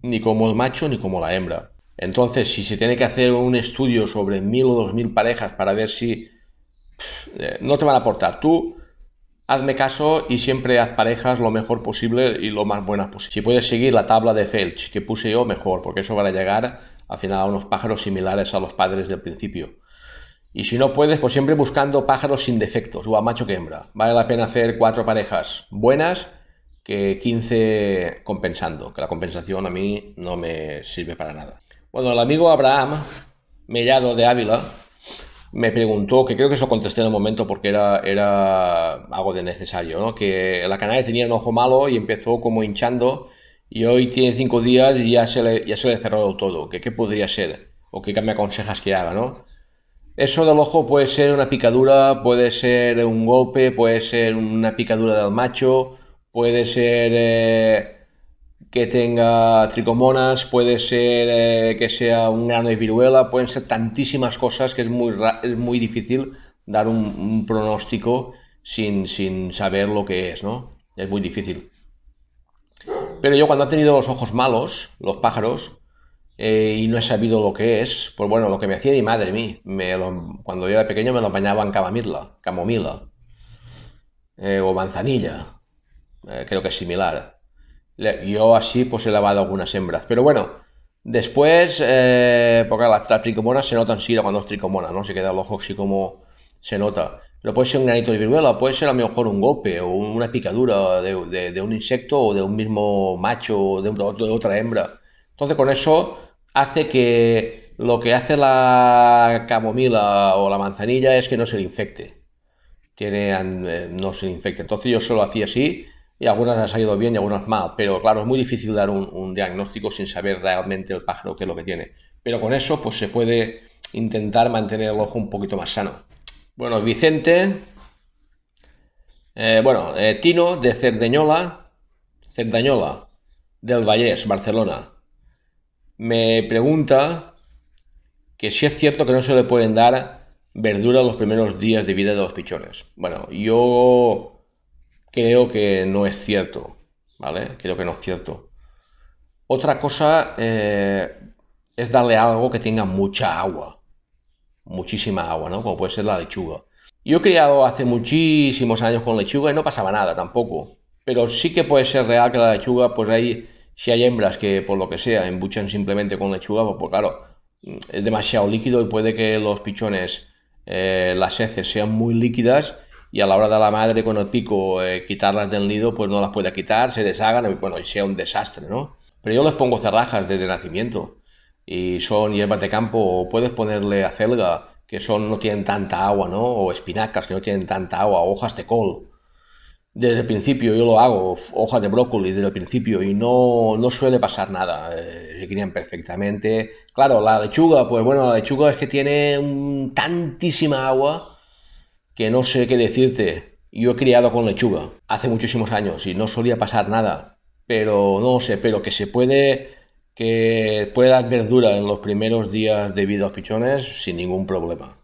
ni como el macho ni como la hembra. Entonces, si se tiene que hacer un estudio sobre mil o dos mil parejas para ver si eh, no te van a aportar, tú hazme caso y siempre haz parejas lo mejor posible y lo más buenas posible. Si puedes seguir la tabla de Felch que puse yo, mejor, porque eso va a llegar al final a unos pájaros similares a los padres del principio. Y si no puedes, pues siempre buscando pájaros sin defectos, o a macho que hembra. Vale la pena hacer cuatro parejas buenas que 15 compensando, que la compensación a mí no me sirve para nada. Bueno, el amigo Abraham Mellado de Ávila me preguntó, que creo que eso contesté en el momento porque era, era algo de necesario, ¿no? que la canaria tenía un ojo malo y empezó como hinchando y hoy tiene cinco días y ya se le, ya se le todo, que qué podría ser o qué me aconsejas que haga, ¿no? Eso del ojo puede ser una picadura, puede ser un golpe, puede ser una picadura del macho, puede ser eh, que tenga tricomonas, puede ser eh, que sea un grano de viruela, pueden ser tantísimas cosas que es muy, muy difícil dar un, pronóstico sin, saber lo que es, ¿no? Es muy difícil. Pero yo cuando he tenido los ojos malos, los pájaros, eh, y no he sabido lo que es, pues bueno, lo que me hacía mi madre, mí, cuando yo era pequeño me lo bañaba en camomila, camomila o manzanilla, eh, creo que es similar. yo así pues he lavado algunas hembras, pero bueno, después, eh, porque las, tricomonas se notan sí, cuando es tricomona, ¿no? Se queda el ojo así como se nota. Pero puede ser un granito de viruela, puede ser a lo mejor un golpe o una picadura de, un insecto o de un mismo macho o de, otra hembra. Entonces con eso hace que lo que hace la camomila o la manzanilla es que no se le infecte. Tiene, eh, no se le infecte. Entonces yo solo hacía así y algunas han salido bien y algunas mal, pero claro, es muy difícil dar un, diagnóstico sin saber realmente el pájaro qué es lo que tiene. Pero con eso, pues se puede intentar mantener el ojo un poquito más sano. Bueno, Vicente, eh, bueno, eh, Tino de Cerdeñola, Cerdañola, del Vallés, Barcelona, me pregunta que si es cierto que no se le pueden dar verdura los primeros días de vida de los pichones. Bueno, yo creo que no es cierto, ¿vale? Creo que no es cierto. Otra cosa eh, es darle algo que tenga mucha agua, muchísima agua, ¿no? Como puede ser la lechuga. Yo he criado hace muchísimos años con lechuga y no pasaba nada tampoco. Pero sí que puede ser real que la lechuga, pues ahí, si hay hembras que por lo que sea embuchan simplemente con lechuga, pues, pues claro, es demasiado líquido y puede que los pichones, eh, las heces sean muy líquidas y a la hora de la madre con el pico eh, quitarlas del nido, pues no las pueda quitar, se deshagan, y bueno, y sea un desastre, ¿no? Pero yo les pongo cerrajas desde nacimiento y son hierbas de campo, o puedes ponerle acelga, que son, no tienen tanta agua, ¿no? O espinacas, que no tienen tanta agua, hojas de col. Desde el principio yo lo hago, hojas de brócoli desde el principio y no, no suele pasar nada, eh, se crían perfectamente. Claro, la lechuga, pues bueno, la lechuga es que tiene tantísima agua que no sé qué decirte. Yo he criado con lechuga hace muchísimos años y no solía pasar nada. Pero no sé, pero que se puede que dar verdura en los primeros días de vida a los pichones sin ningún problema.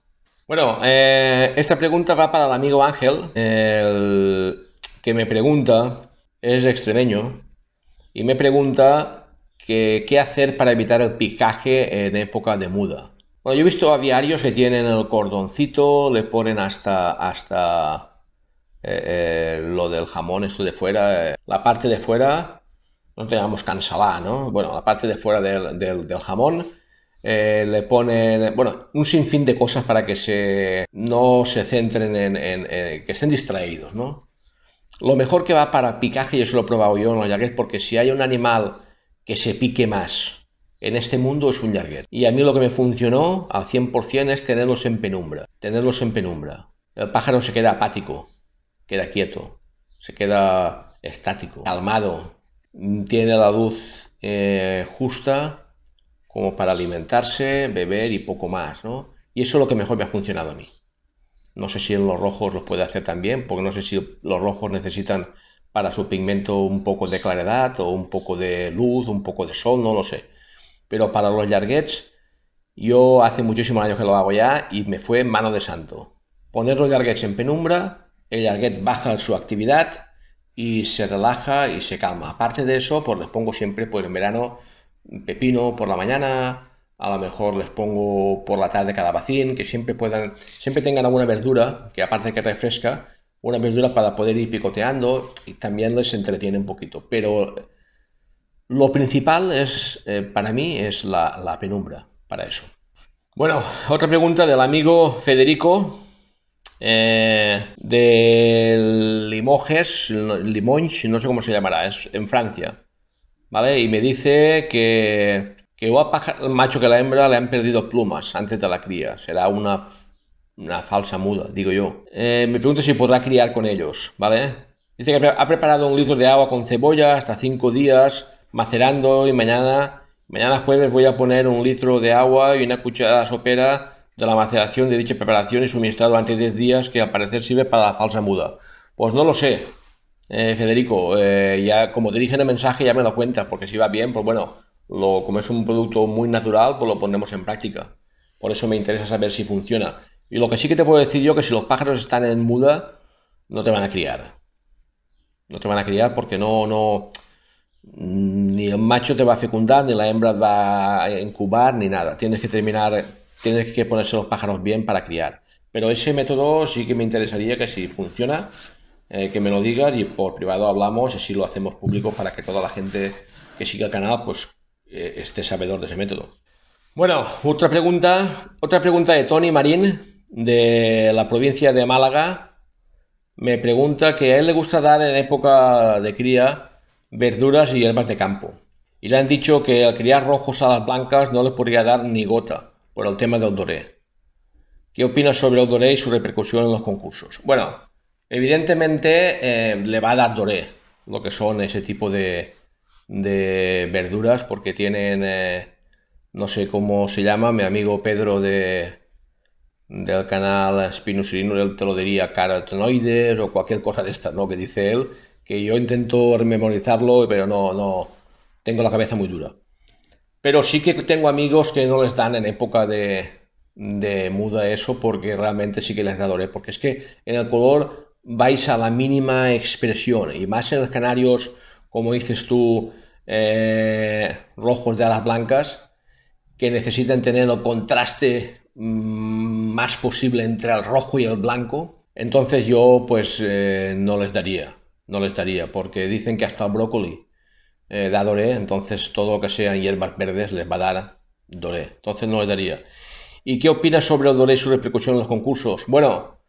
Bueno, eh, esta pregunta va para el amigo Ángel, que me pregunta, es extremeño, y me pregunta qué hacer para evitar el picaje en época de muda. Bueno, yo he visto aviarios que tienen el cordoncito, le ponen hasta, hasta eh, eh, lo del jamón, esto de fuera, eh, la parte de fuera, no llamamos cansalá, ¿no? Bueno, la parte de fuera del, jamón, le ponen, bueno, un sinfín de cosas para que se, no se centren en, que estén distraídos, ¿no? Lo mejor que va para picaje, y eso lo he probado yo en los es porque si hay un animal que se pique más, en este mundo es un jarguet. Y a mí lo que me funcionó al 100% es tenerlos en penumbra. Tenerlos en penumbra. El pájaro se queda apático, queda quieto, se queda estático, calmado. Tiene la luz eh, justa como para alimentarse, beber y poco más, Y eso es lo que mejor me ha funcionado a mí. No sé si en los rojos los puede hacer también, porque no sé si los rojos necesitan para su pigmento un poco de claridad o un poco de luz, un poco de sol, no lo sé pero para los larguets, yo hace muchísimos años que lo hago ya y me fue mano de santo. Poner los larguets en penumbra, el larguet baja su actividad y se relaja y se calma. Aparte de eso, pues les pongo siempre, pues en verano, pepino por la mañana, a lo mejor les pongo por la tarde calabacín, que siempre puedan, siempre tengan alguna verdura, que aparte que refresca, una verdura para poder ir picoteando y también les entretiene un poquito. Pero lo principal es, eh, para mí, es la, penumbra para eso. Bueno, otra pregunta del amigo Federico eh, de Limoges, Limoges, no sé cómo se llamará, es en Francia, ¿vale? Y me dice que, que igual macho que la hembra le han perdido plumas antes de la cría, será una, falsa muda, digo yo. Eh, me pregunto si podrá criar con ellos, ¿vale? Dice que ha preparado un litro de agua con cebolla hasta cinco días macerando y mañana, mañana jueves voy a poner un litro de agua y una cucharada sopera de la maceración de dicha preparación y suministrado antes de 10 días que al parecer sirve para la falsa muda. Pues no lo sé, eh, Federico, eh, ya como dirigen el mensaje ya me lo cuenta porque si va bien, pues bueno, lo, como es un producto muy natural, pues lo pondremos en práctica. Por eso me interesa saber si funciona. Y lo que sí que te puedo decir yo que si los pájaros están en muda, no te van a criar. No te van a criar porque no, no, Mm, ni el macho te va a fecundar, ni la hembra va a incubar, ni nada. Tienes que terminar, tienes que ponerse los pájaros bien para criar. Pero ese método sí que me interesaría que si funciona, eh, que me lo digas y por privado hablamos y si lo hacemos público para que toda la gente que siga el canal pues eh, esté sabedor de ese método. Bueno, otra pregunta, otra pregunta de Tony Marín de la provincia de Málaga. Me pregunta que a él le gusta dar en época de cría verduras y hierbas de campo. Y le han dicho que al criar rojos a las blancas no les podría dar ni gota por el tema del doré. ¿Qué opinas sobre el y su repercusión en los concursos? Bueno, evidentemente eh, le va a dar doré, lo que son ese tipo de, de verduras, porque tienen, eh, no sé cómo se llama, mi amigo Pedro de, del canal Spinosilino, él te lo diría carotenoides o cualquier cosa de esta, ¿no? Que dice él, que yo intento memorizarlo pero no, no, tengo la cabeza muy dura. Pero sí que tengo amigos que no les dan en época de, de muda eso, porque realmente sí que les adoré, porque es que en el color vais a la mínima expresión, y más en los canarios, como dices tú, eh, rojos de alas blancas, que necesitan tener el contraste mm, más posible entre el rojo y el blanco, entonces yo pues eh, no les daría no le daría, porque dicen que hasta el brócoli eh, da doré, entonces todo lo que sean hierbas verdes les va a dar doré, entonces no le daría. ¿Y qué opinas sobre el doré y su repercusión en los concursos? Bueno,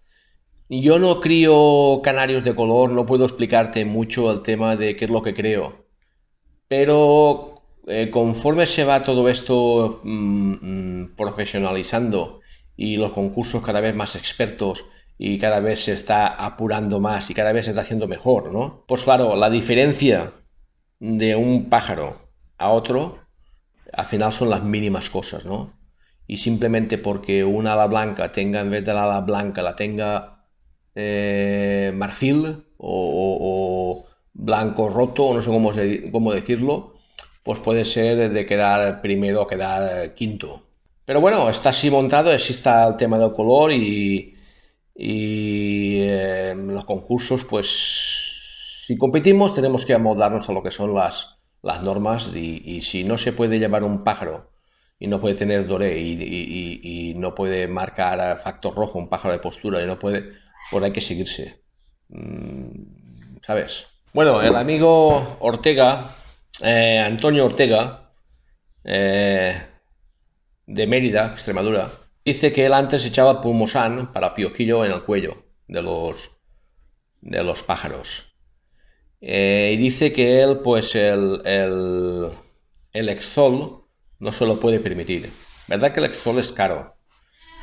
yo no crío canarios de color, no puedo explicarte mucho el tema de qué es lo que creo, pero eh, conforme se va todo esto mm, mm, profesionalizando y los concursos cada vez más expertos, y cada vez se está apurando más y cada vez se está haciendo mejor, ¿no? Pues claro, la diferencia de un pájaro a otro al final son las mínimas cosas, ¿no? Y simplemente porque una ala blanca tenga, en vez de la ala blanca, la tenga eh, marfil o, blanco roto, o no sé cómo, cómo decirlo, pues puede ser de quedar primero o quedar quinto. Pero bueno, está así montado, existe el tema del color y, y em, los concursos, pues si competimos tenemos que amoldarnos a lo que son las, las normas y, si no se puede llevar un pájaro y no puede tener doré y, no puede marcar factor rojo un pájaro de postura y no puede, pues hay que seguirse. Mm, ¿Sabes? Bueno, el amigo Ortega, eh, Antonio Ortega, eh, de Mérida, Extremadura, Dice que él antes echaba pulmosan para piojillo en el cuello de los, de los pájaros. Eh, y dice que él, pues, el, el, el, exol no se lo puede permitir. ¿Verdad que el exol es caro?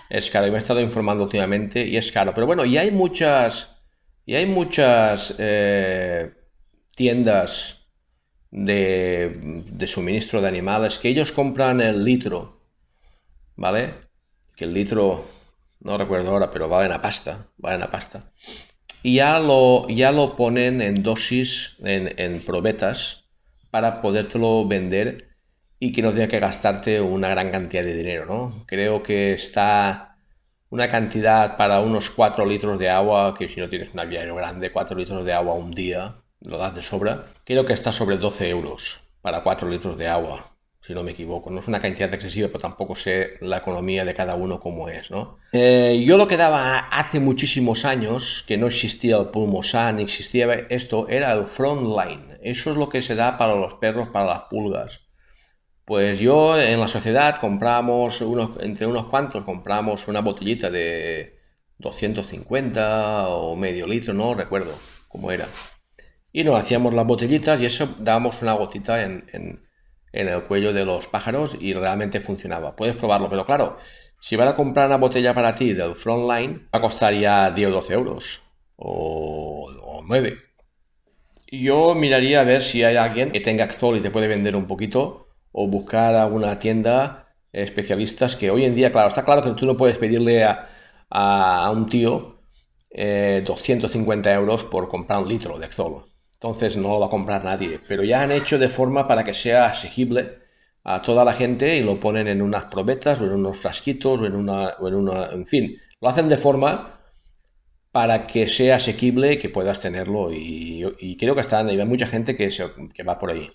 Es caro, y me he estado informando últimamente y es caro. Pero bueno, y hay muchas, y hay muchas eh, tiendas de, de suministro de animales que ellos compran el litro, ¿vale? que el litro, no recuerdo ahora, pero vale la pasta, en la pasta. Y ya lo, ya lo ponen en dosis, en, en probetas, para podértelo vender y que no tenga que gastarte una gran cantidad de dinero, ¿no? Creo que está una cantidad para unos 4 litros de agua, que si no tienes un aviario grande, 4 litros de agua un día, lo das de sobra. Creo que está sobre 12 euros para 4 litros de agua si no me equivoco. No es una cantidad excesiva, pero tampoco sé la economía de cada uno cómo es, ¿no? Eh, yo lo que daba hace muchísimos años, que no existía el pulmosan, ni existía esto, era el front line. Eso es lo que se da para los perros, para las pulgas. Pues yo en la sociedad compramos, unos, entre unos cuantos, compramos una botellita de 250 o medio litro, no recuerdo cómo era. Y nos hacíamos las botellitas y eso dábamos una gotita en en el cuello de los pájaros y realmente funcionaba. Puedes probarlo, pero claro, si van a comprar una botella para ti del Frontline, va a costar 10 o 12 euros o, o 9. Yo miraría a ver si hay alguien que tenga Axol y te puede vender un poquito o buscar alguna tienda especialistas que hoy en día, claro, está claro que tú no puedes pedirle a, a un tío 250 eh, euros por comprar un litro de Xol entonces no lo va a comprar nadie. Pero ya han hecho de forma para que sea asequible a toda la gente y lo ponen en unas probetas o en unos frasquitos o en una, en, una fin, lo hacen de forma para que sea asequible que puedas tenerlo y, creo que están, hay mucha gente que, se, que va por ahí.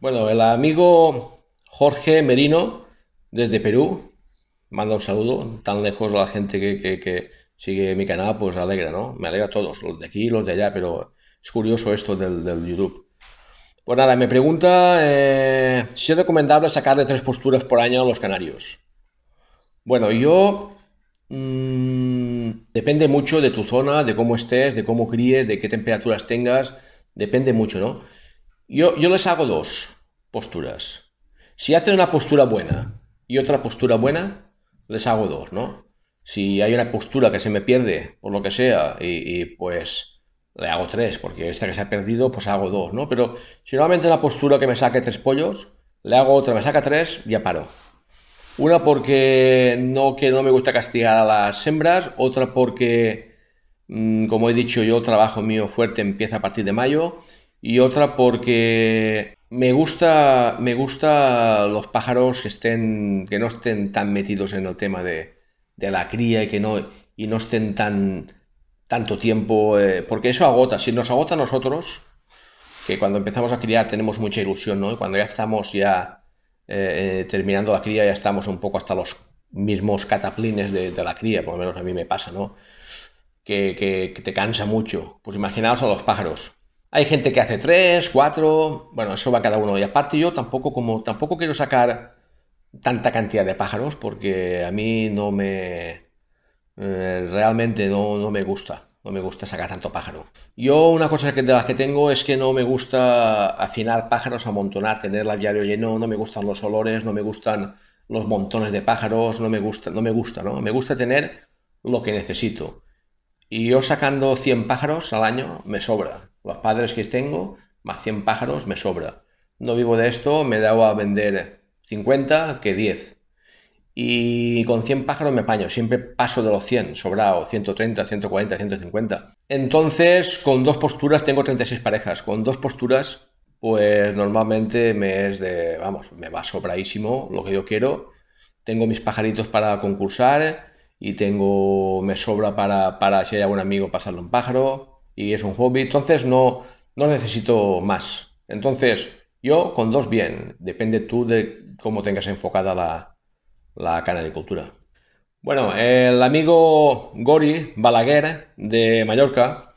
Bueno, el amigo Jorge Merino desde Perú manda un saludo, tan lejos la gente que, que sigue mi canal, pues alegra, ¿no? Me alegra a todos, los de aquí, los de allá, pero es curioso esto del, YouTube. Pues nada, me pregunta eh, si es recomendable sacarle tres posturas por año a los canarios. Bueno, yo mm, depende mucho de tu zona, de cómo estés, de cómo críes, de qué temperaturas tengas, depende mucho, ¿no? Yo, les hago dos posturas. Si hacen una postura buena y otra postura buena, les hago dos, ¿no? Si hay una postura que se me pierde, por lo que sea, y pues le hago tres, porque esta que se ha perdido, pues hago dos, ¿no? Pero si normalmente la postura que me saque tres pollos, le hago otra, me saca tres, ya paro. Una porque no, que no me gusta castigar a las hembras, otra porque, mm, como he dicho yo, el trabajo mío fuerte empieza a partir de mayo, y otra porque me gusta, me gusta los pájaros que, estén, que no estén tan metidos en el tema de, de la cría y que no, y no estén tan tanto tiempo, eh, porque eso agota, si nos agota a nosotros, que cuando empezamos a criar tenemos mucha ilusión, ¿no? Y cuando ya estamos ya eh, eh, terminando la cría, ya estamos un poco hasta los mismos cataplines de, la cría, por lo menos a mí me pasa, ¿no? Que, te cansa mucho. Pues imaginaos a los pájaros. Hay gente que hace tres, cuatro, bueno, eso va cada uno. Y aparte yo tampoco, como tampoco quiero sacar tanta cantidad de pájaros, porque a mí no me eh, realmente no, no me gusta no me gusta sacar tanto pájaro. Yo una cosa que, de las que tengo es que no me gusta afinar pájaros, amontonar, tenerlas diario lleno, no me gustan los olores, no me gustan los montones de pájaros, no me gusta, no me gusta, ¿no? Me gusta tener lo que necesito. Y yo sacando 100 pájaros al año me sobra. Los padres que tengo, más 100 pájaros me sobra. No vivo de esto, me da a vender 50 que 10 y con 100 pájaros me paño siempre paso de los 100, o 130, 140, 150. Entonces, con dos posturas tengo 36 parejas, con dos posturas pues normalmente me es de, vamos, me va sobraísimo lo que yo quiero. Tengo mis pajaritos para concursar y tengo, me sobra para, para si hay algún amigo pasarle un pájaro y es un hobby. Entonces no, no necesito más. Entonces yo con dos bien, depende tú de cómo tengas enfocada la, la cultura. Bueno, el amigo Gori Balaguer de Mallorca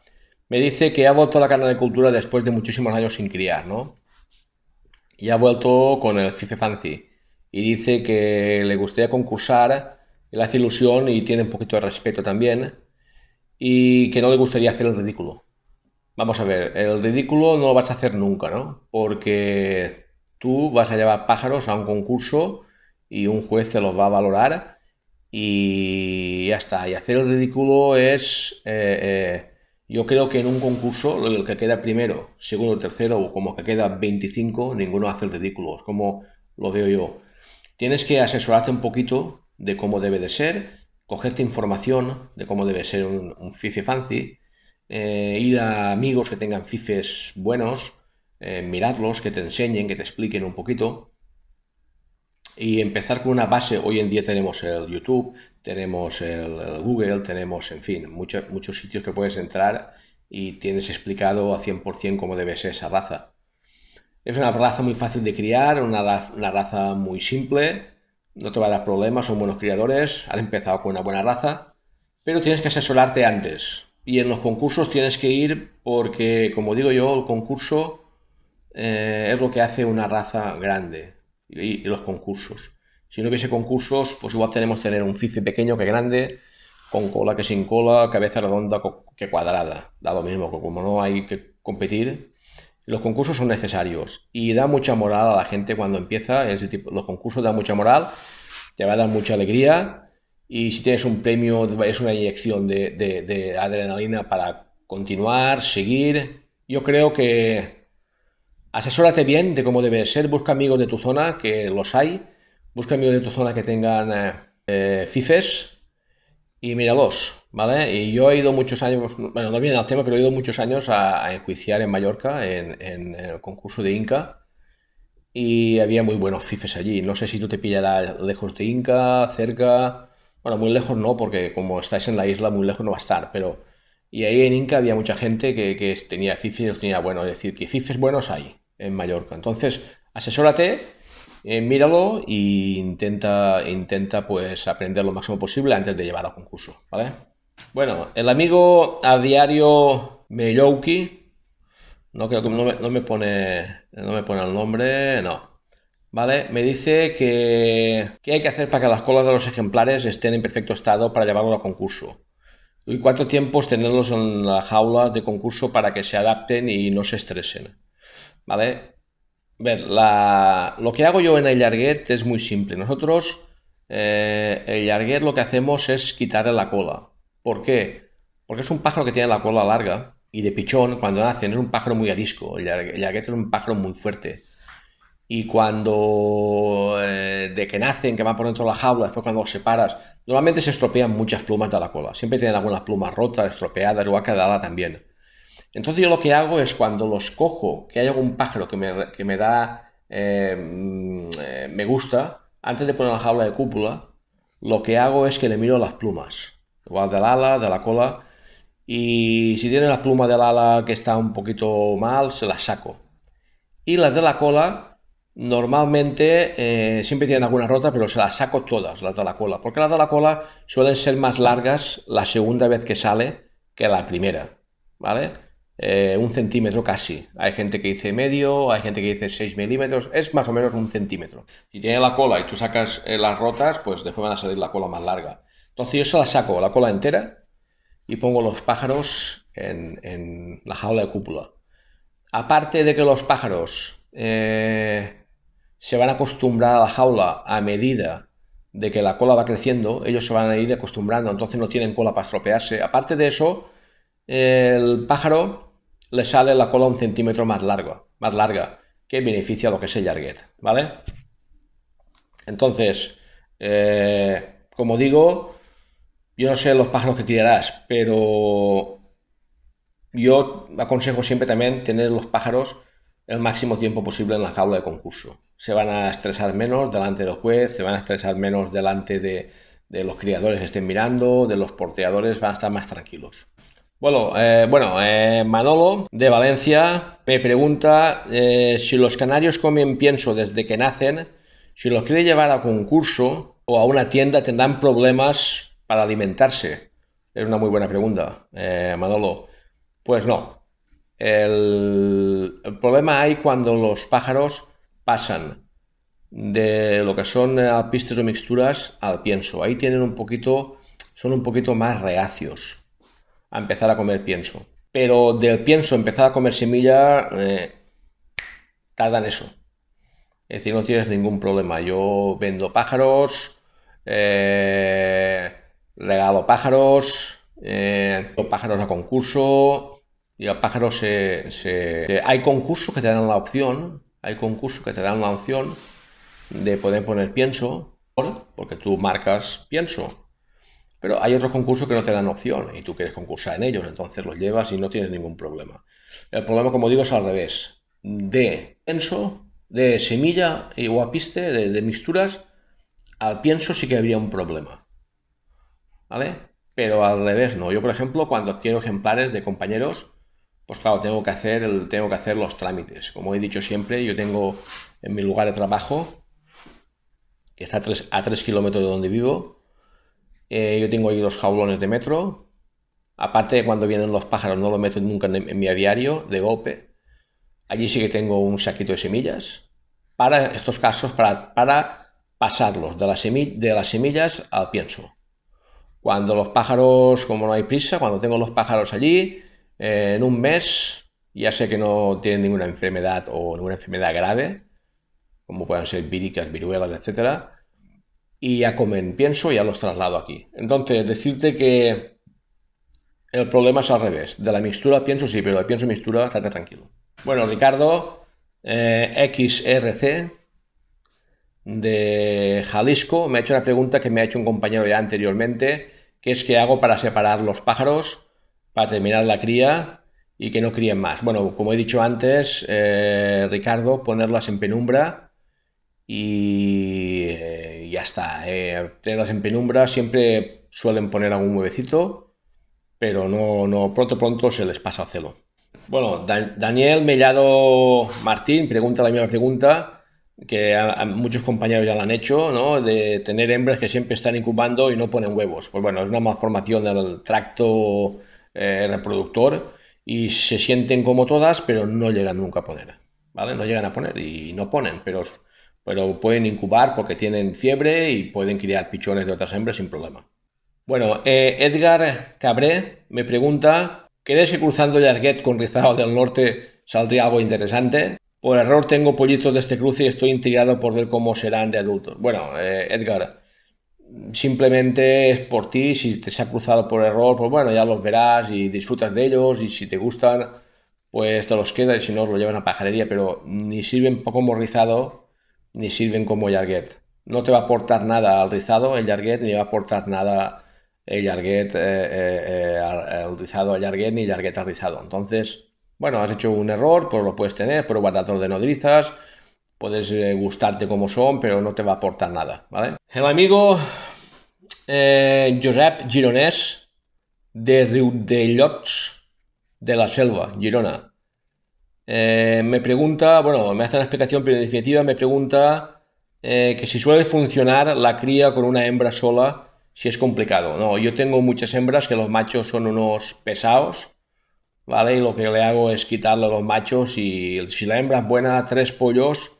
me dice que ha vuelto a la cultura después de muchísimos años sin criar, ¿no? Y ha vuelto con el Fife Fancy. Y dice que le gustaría concursar, le hace ilusión y tiene un poquito de respeto también. Y que no le gustaría hacer el ridículo. Vamos a ver, el ridículo no lo vas a hacer nunca, ¿no? Porque tú vas a llevar pájaros a un concurso y un juez te los va a valorar y hasta Y hacer el ridículo es, eh, eh, yo creo que en un concurso el que queda primero, segundo, tercero o como que queda 25, ninguno hace el ridículo, es como lo veo yo. Tienes que asesorarte un poquito de cómo debe de ser, cogerte información de cómo debe ser un, fifi fife fancy, eh, ir a amigos que tengan fifes buenos, mirarlos, que te enseñen, que te expliquen un poquito y empezar con una base. Hoy en día tenemos el YouTube, tenemos el, Google, tenemos, en fin, muchos sitios que puedes entrar y tienes explicado a 100% cómo debe ser esa raza. Es una raza muy fácil de criar, una, raza muy simple, no te va a dar problemas, son buenos criadores, han empezado con una buena raza, pero tienes que asesorarte antes. Y en los concursos tienes que ir porque, como digo yo, el concurso eh, es lo que hace una raza grande y, los concursos. Si no hubiese concursos, pues igual tenemos tener un fifi pequeño que grande, con cola que sin cola, cabeza redonda que cuadrada. Da lo mismo, como no hay que competir, los concursos son necesarios y da mucha moral a la gente cuando empieza. Ese tipo, los concursos dan mucha moral, te va a dar mucha alegría y si tienes un premio es una inyección de adrenalina para continuar, seguir. Yo creo que Asesórate bien de cómo debe ser, busca amigos de tu zona, que los hay, busca amigos de tu zona que tengan eh, eh, FIFES y míralos, ¿vale? Y yo he ido muchos años, bueno, no viene al tema, pero he ido muchos años a, enjuiciar en Mallorca, en, el concurso de Inca, y había muy buenos FIFES allí. No sé si tú te pillarás lejos de Inca, cerca, bueno, muy lejos no, porque como estáis en la isla, muy lejos no va a estar, pero... Y ahí en Inca había mucha gente que, que tenía FIFES y los tenía buenos, es decir, que FIFES buenos hay en Mallorca. Entonces, asesórate, eh, míralo e intenta, intenta pues, aprender lo máximo posible antes de llevarlo a concurso, ¿vale? Bueno, el amigo a diario Meyouki, no no me, pone, no me pone el nombre, no. ¿Vale? Me dice que qué hay que hacer para que las colas de los ejemplares estén en perfecto estado para llevarlo a concurso. ¿Y cuánto tiempo es tenerlos en la jaula de concurso para que se adapten y no se estresen? ¿vale? Ver, la, lo que hago yo en el Yarget es muy simple. Nosotros, eh, el Yarguet lo que hacemos es quitarle la cola. ¿Por qué? Porque es un pájaro que tiene la cola larga y de pichón cuando nacen. Es un pájaro muy arisco. El yarguet es un pájaro muy fuerte. Y cuando eh, de que nacen, que van por dentro de la jaula, después cuando los separas, normalmente se estropean muchas plumas de la cola. Siempre tienen algunas plumas rotas, estropeadas o a también. Entonces yo lo que hago es cuando los cojo, que hay algún pájaro que me, da, eh, mm, me gusta, antes de poner la jaula de cúpula, lo que hago es que le miro las plumas, igual del ala, de la cola, y si tiene la pluma del ala que está un poquito mal, se la saco. Y las de la cola, normalmente eh, siempre tienen alguna rota, pero se las saco todas, las de la cola, porque las de la cola suelen ser más largas la segunda vez que sale que la primera, ¿vale? Eh, un centímetro casi. Hay gente que dice medio, hay gente que dice 6 milímetros, es más o menos un centímetro. Si tiene la cola y tú sacas eh, las rotas, pues después van a salir la cola más larga. Entonces yo se la saco, la cola entera, y pongo los pájaros en, la jaula de cúpula. Aparte de que los pájaros eh, se van a acostumbrar a la jaula a medida de que la cola va creciendo, ellos se van a ir acostumbrando, entonces no tienen cola para estropearse. Aparte de eso, el pájaro le sale la cola un centímetro más largo, más larga, que beneficia lo que es el jarguet, ¿vale? Entonces, eh, como digo, yo no sé los pájaros que criarás, pero yo aconsejo siempre también tener los pájaros el máximo tiempo posible en la jaula de concurso. Se van a estresar menos delante del juez, se van a estresar menos delante de, de los criadores que estén mirando, de los porteadores, van a estar más tranquilos. Bueno, eh, bueno eh, Manolo de Valencia me pregunta eh, si los canarios comen pienso desde que nacen, si los quiere llevar a concurso o a una tienda tendrán problemas para alimentarse. Es una muy buena pregunta, Manolo. Pues no. El, problema hay cuando los pájaros pasan de lo que son alpistes o mixturas al pienso. Ahí tienen un poquito, son un poquito más reacios a empezar a comer pienso. Pero del pienso empezar a comer semilla, eh, tarda eso. Es decir, no tienes ningún problema. Yo vendo pájaros, eh, regalo pájaros, eh, pájaros a concurso. Y a pájaros se, Hay concursos que te dan la opción, hay concursos que te dan la opción de poder poner pienso, porque tú marcas pienso pero hay otros concursos que no te dan opción y tú quieres concursar en ellos, entonces los llevas y no tienes ningún problema. El problema, como digo, es al revés. De pienso, de semilla y guapiste, de, de mixturas, al pienso sí que habría un problema. ¿Vale? Pero al revés no. Yo, por ejemplo, cuando adquiero ejemplares de compañeros, pues claro, tengo que hacer, tengo que hacer los trámites. Como he dicho siempre, yo tengo en mi lugar de trabajo, que está a a 3 kilómetros de donde vivo, eh, yo tengo ahí dos jaulones de metro. Aparte cuando vienen los pájaros, no lo meto nunca en, mi aviario de golpe. Allí sí que tengo un saquito de semillas. Para estos casos, para, pasarlos de, de las semillas al pienso. Cuando los pájaros, como no hay prisa, cuando tengo los pájaros allí, eh, en un mes ya sé que no tienen ninguna enfermedad o ninguna enfermedad grave, como puedan ser víricas, viruelas, etcétera y ya comen pienso y ya los traslado aquí. Entonces, decirte que el problema es al revés. De la mixtura pienso sí, pero de pienso mixtura estate tranquilo. Bueno, Ricardo, eh, XRC de Jalisco, me ha hecho una pregunta que me ha hecho un compañero ya anteriormente, que es qué hago para separar los pájaros, para terminar la cría y que no críen más. Bueno, como he dicho antes, eh, Ricardo, ponerlas en penumbra y eh, ya está. Eh, tenerlas en penumbra siempre suelen poner algún huevecito, pero no, no pronto pronto se les pasa el celo. Bueno, Daniel Mellado Martín pregunta la misma pregunta que muchos compañeros ya la han hecho, ¿no? De tener hembras que siempre están incubando y no ponen huevos. Pues bueno, es una malformación del tracto eh, reproductor y se sienten como todas, pero no llegan nunca a poner, ¿vale? No llegan a poner y no ponen, pero pero pueden incubar porque tienen fiebre y pueden criar pichones de otras hembras sin problema. Bueno, eh, Edgar Cabré me pregunta, ¿crees que cruzando Jarguet con rizado del Norte saldría algo interesante? Por error tengo pollitos de este cruce y estoy intrigado por ver cómo serán de adultos. Bueno, eh, Edgar, simplemente es por ti, si te se ha cruzado por error, pues bueno, ya los verás y disfrutas de ellos y si te gustan, pues te los quedas y si no, los llevas a pajarería, pero ni sirven poco rizado, ni sirven como yarguet, No te va a aportar nada al rizado el yarguet, ni va a aportar nada el yarguet eh, eh, eh, al el rizado al ni yarguet al rizado. Entonces, bueno, has hecho un error, pero lo puedes tener, pero guardador de nodrizas, puedes gustarte como son, pero no te va a aportar nada, ¿vale? El amigo Josep Gironès de de Riudellots de la Selva, Girona. Eh, me pregunta, bueno, me hace una explicación, pero en definitiva me pregunta eh, que si suele funcionar la cría con una hembra sola, si es complicado. No, yo tengo muchas hembras que los machos son unos pesados, ¿vale? Y lo que le hago es quitarle a los machos y si la hembra es buena, tres pollos,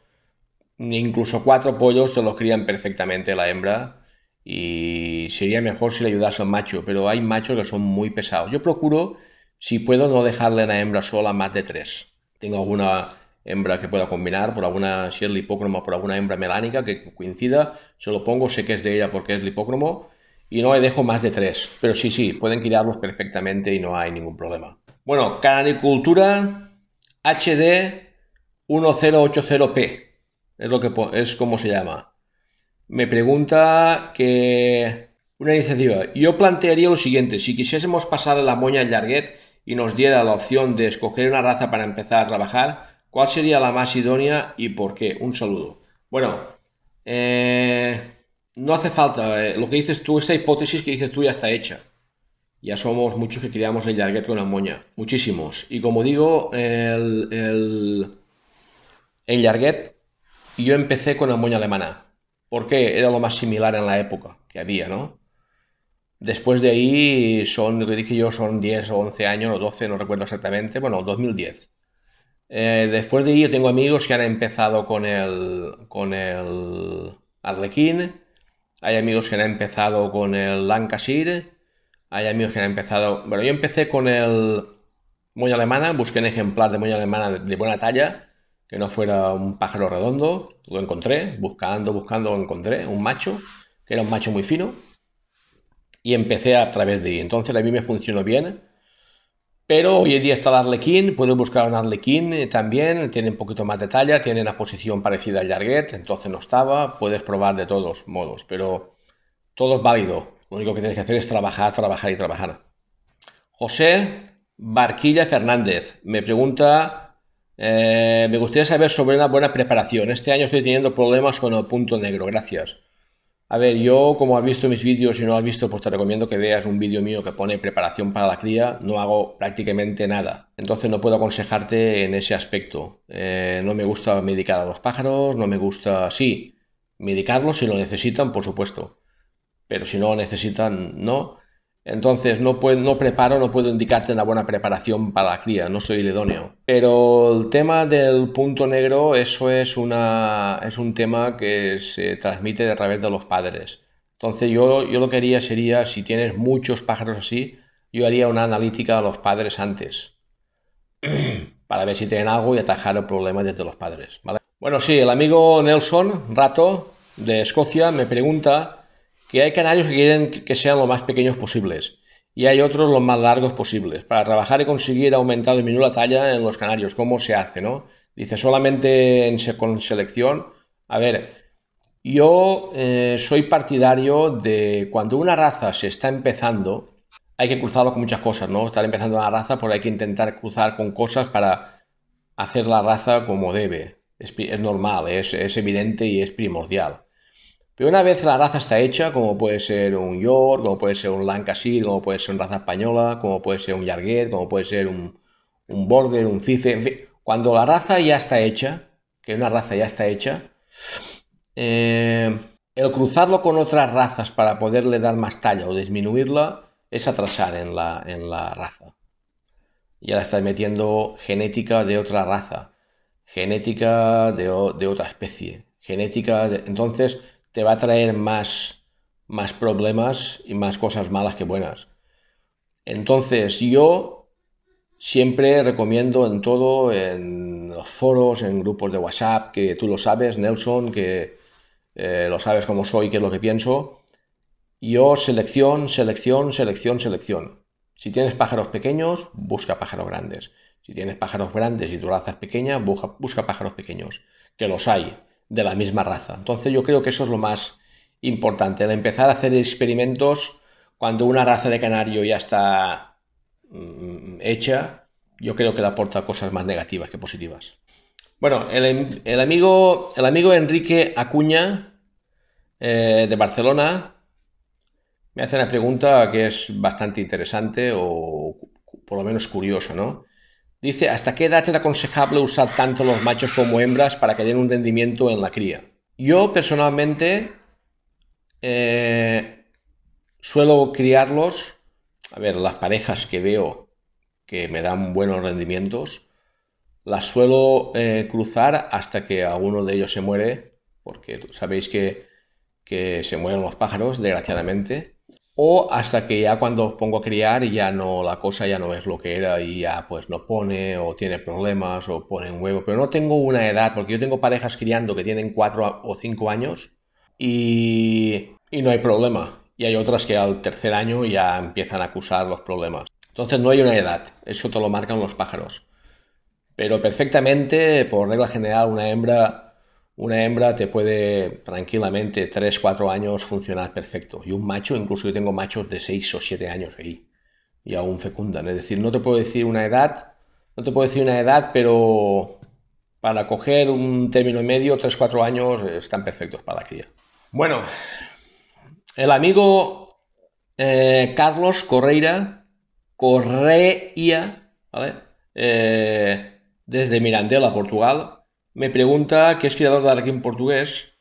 incluso cuatro pollos, te los crían perfectamente la hembra. Y sería mejor si le ayudas al macho, pero hay machos que son muy pesados. Yo procuro, si puedo, no dejarle a la hembra sola más de tres tengo alguna hembra que pueda combinar, por alguna, si es lipócromo, por alguna hembra melánica que coincida, se lo pongo, sé que es de ella porque es lipócromo, y no le dejo más de tres. Pero sí, sí, pueden criarlos perfectamente y no hay ningún problema. Bueno, Canicultura HD 1080p, es, lo que, es como se llama. Me pregunta que... Una iniciativa. Yo plantearía lo siguiente, si quisiésemos pasar a la moña al Llarguet y nos diera la opción de escoger una raza para empezar a trabajar, ¿cuál sería la más idónea y por qué? Un saludo. Bueno, eh, no hace falta, eh, lo que dices tú, esa hipótesis que dices tú ya está hecha. Ya somos muchos que criamos el jarguet con la moña, muchísimos. Y como digo, el, el, yo empecé con la moña alemana, porque era lo más similar en la época que había, ¿no? Después de ahí son, lo que dije yo, son 10 o 11 años, o 12, no recuerdo exactamente, bueno, 2010. Eh, después de ahí yo tengo amigos que han empezado con el, con el Arlequín, hay amigos que han empezado con el Lancashire, hay amigos que han empezado... Bueno, yo empecé con el Moya alemana, busqué un ejemplar de Moya alemana de buena talla, que no fuera un pájaro redondo, lo encontré, buscando, buscando, encontré, un macho, que era un macho muy fino y empecé a través de ahí. Entonces la mí me funcionó bien. Pero hoy en día está el Arlequín, puedes buscar un Arlequín eh, también, tiene un poquito más de talla, tiene una posición parecida al Jarguet, entonces no estaba, puedes probar de todos modos, pero todo es válido, lo único que tienes que hacer es trabajar, trabajar y trabajar. José Barquilla Fernández me pregunta, eh, me gustaría saber sobre una buena preparación, este año estoy teniendo problemas con el punto negro, gracias. A ver, yo como has visto mis vídeos y si no has visto, pues te recomiendo que veas un vídeo mío que pone preparación para la cría. No hago prácticamente nada. Entonces no puedo aconsejarte en ese aspecto. Eh, no me gusta medicar a los pájaros, no me gusta... Sí, medicarlos si lo necesitan, por supuesto. Pero si no lo necesitan, no. Entonces, no, puedo, no preparo, no puedo indicarte una buena preparación para la cría, no soy el idóneo. Pero el tema del punto negro, eso es, una, es un tema que se transmite a través de los padres. Entonces, yo, yo lo que haría sería, si tienes muchos pájaros así, yo haría una analítica a los padres antes, para ver si tienen algo y atajar el problema desde los padres. Bueno, sí, el amigo Nelson Rato de Escocia me pregunta que hay canarios que quieren que sean lo más pequeños posibles y hay otros lo más largos posibles. Para trabajar y conseguir aumentar o disminuir la talla en los canarios, ¿cómo se hace? no? Dice, solamente en con selección. A ver, yo eh, soy partidario de cuando una raza se está empezando, hay que cruzarlo con muchas cosas, ¿no? Estar empezando una raza, por hay que intentar cruzar con cosas para hacer la raza como debe. Es, normal, es evidente y es primordial. Pero una vez la raza está hecha, como puede ser un York, como puede ser un Lancashire, como puede ser una raza española, como puede ser un Yarguet, como puede ser un, Border, un Fife, en fin, cuando la raza ya está hecha, que una raza ya está hecha, eh, el cruzarlo con otras razas para poderle dar más talla o disminuirla es atrasar en la, en la raza. Y ahora estás metiendo genética de otra raza, genética de, de otra especie, genética de... Entonces, te va a traer más, más problemas y más cosas malas que buenas. Entonces yo siempre recomiendo en todo, en los foros, en grupos de WhatsApp, que tú lo sabes, Nelson, que eh, lo sabes cómo soy, qué es lo que pienso. Yo selección, selección, selección, selección. Si tienes pájaros pequeños, busca pájaros grandes. Si tienes pájaros grandes y tu raza es pequeña, busca pájaros pequeños, que los hay de la misma raza. Entonces yo creo que eso es lo más importante, el empezar a hacer experimentos cuando una raza de canario ya está mm, hecha, yo creo que le aporta cosas más negativas que positivas. Bueno, el, em, amigo, el amigo Enrique Acuña eh, de Barcelona me hace una pregunta que es bastante interesante o por lo menos curiosa, ¿no? Dice, ¿hasta qué edad es aconsejable usar tanto los machos como hembras para que den un rendimiento en la cría? Yo personalmente eh, suelo criarlos, a ver, las parejas que veo que me dan buenos rendimientos, las suelo eh, cruzar hasta que alguno de ellos se muere, porque sabéis que, que se mueren los pájaros, desgraciadamente o hasta que ya cuando pongo a criar ya no la cosa ya no es lo que era y ya pues no pone o tiene problemas o pone un huevo, pero no tengo una edad porque yo tengo parejas criando que tienen cuatro o cinco años y, y no hay problema. Y hay otras que al tercer año ya empiezan a acusar los problemas. Entonces no hay una edad, eso te lo marcan los pájaros. Pero perfectamente, por regla general, una hembra una hembra te puede tranquilamente 3, 4 años funcionar perfecto. Y un macho, incluso yo tengo machos de 6 o 7 años ahí. Y aún fecundan. Es decir, no te puedo decir una edad, no te puedo decir una edad, pero para coger un término y medio, 3, 4 años, están perfectos para la cría. Bueno, el amigo eh, Carlos Correira, Correia, eh, desde Mirandela, Portugal, me pregunta que es criador de Arquín portugués,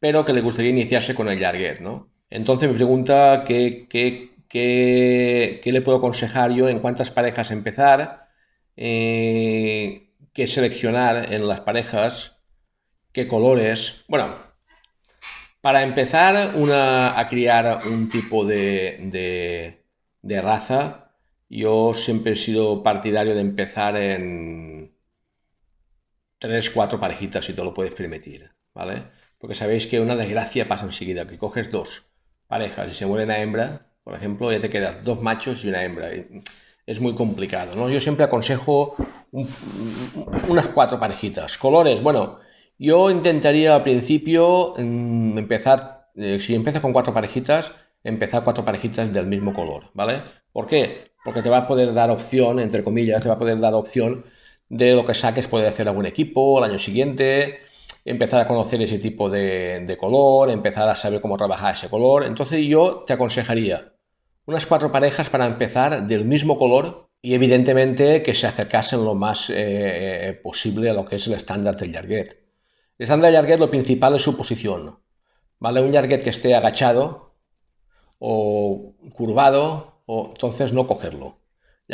pero que le gustaría iniciarse con el jargón. ¿no? Entonces me pregunta qué, qué, qué, qué le puedo aconsejar yo en cuántas parejas empezar, eh, qué seleccionar en las parejas, qué colores. Bueno, para empezar una, a criar un tipo de, de raza, yo siempre he sido partidario de empezar en tres, cuatro parejitas si te lo puedes permitir, ¿vale? Porque sabéis que una desgracia pasa enseguida, que coges dos parejas y se muere una hembra, por ejemplo, ya te quedas dos machos y una hembra. es muy complicado, ¿no? Yo siempre aconsejo unas cuatro parejitas. Colores, bueno, yo intentaría al principio mm, empezar, eh, si empiezas con cuatro parejitas, empezar cuatro parejitas del mismo color, ¿vale? ¿Por qué? Porque te va a poder dar opción, entre comillas, te va a poder dar opción de lo que saques puede hacer algún equipo el año siguiente, empezar a conocer ese tipo de, color, empezar a saber cómo trabajar ese color. Entonces yo te aconsejaría unas cuatro parejas para empezar del mismo color y evidentemente que se acercasen lo más eh, eh, posible a lo que es el estándar del yarguet. El estándar del yarguet lo principal es su posición. ¿vale? Un yarguet que esté agachado o curvado, o, entonces no cogerlo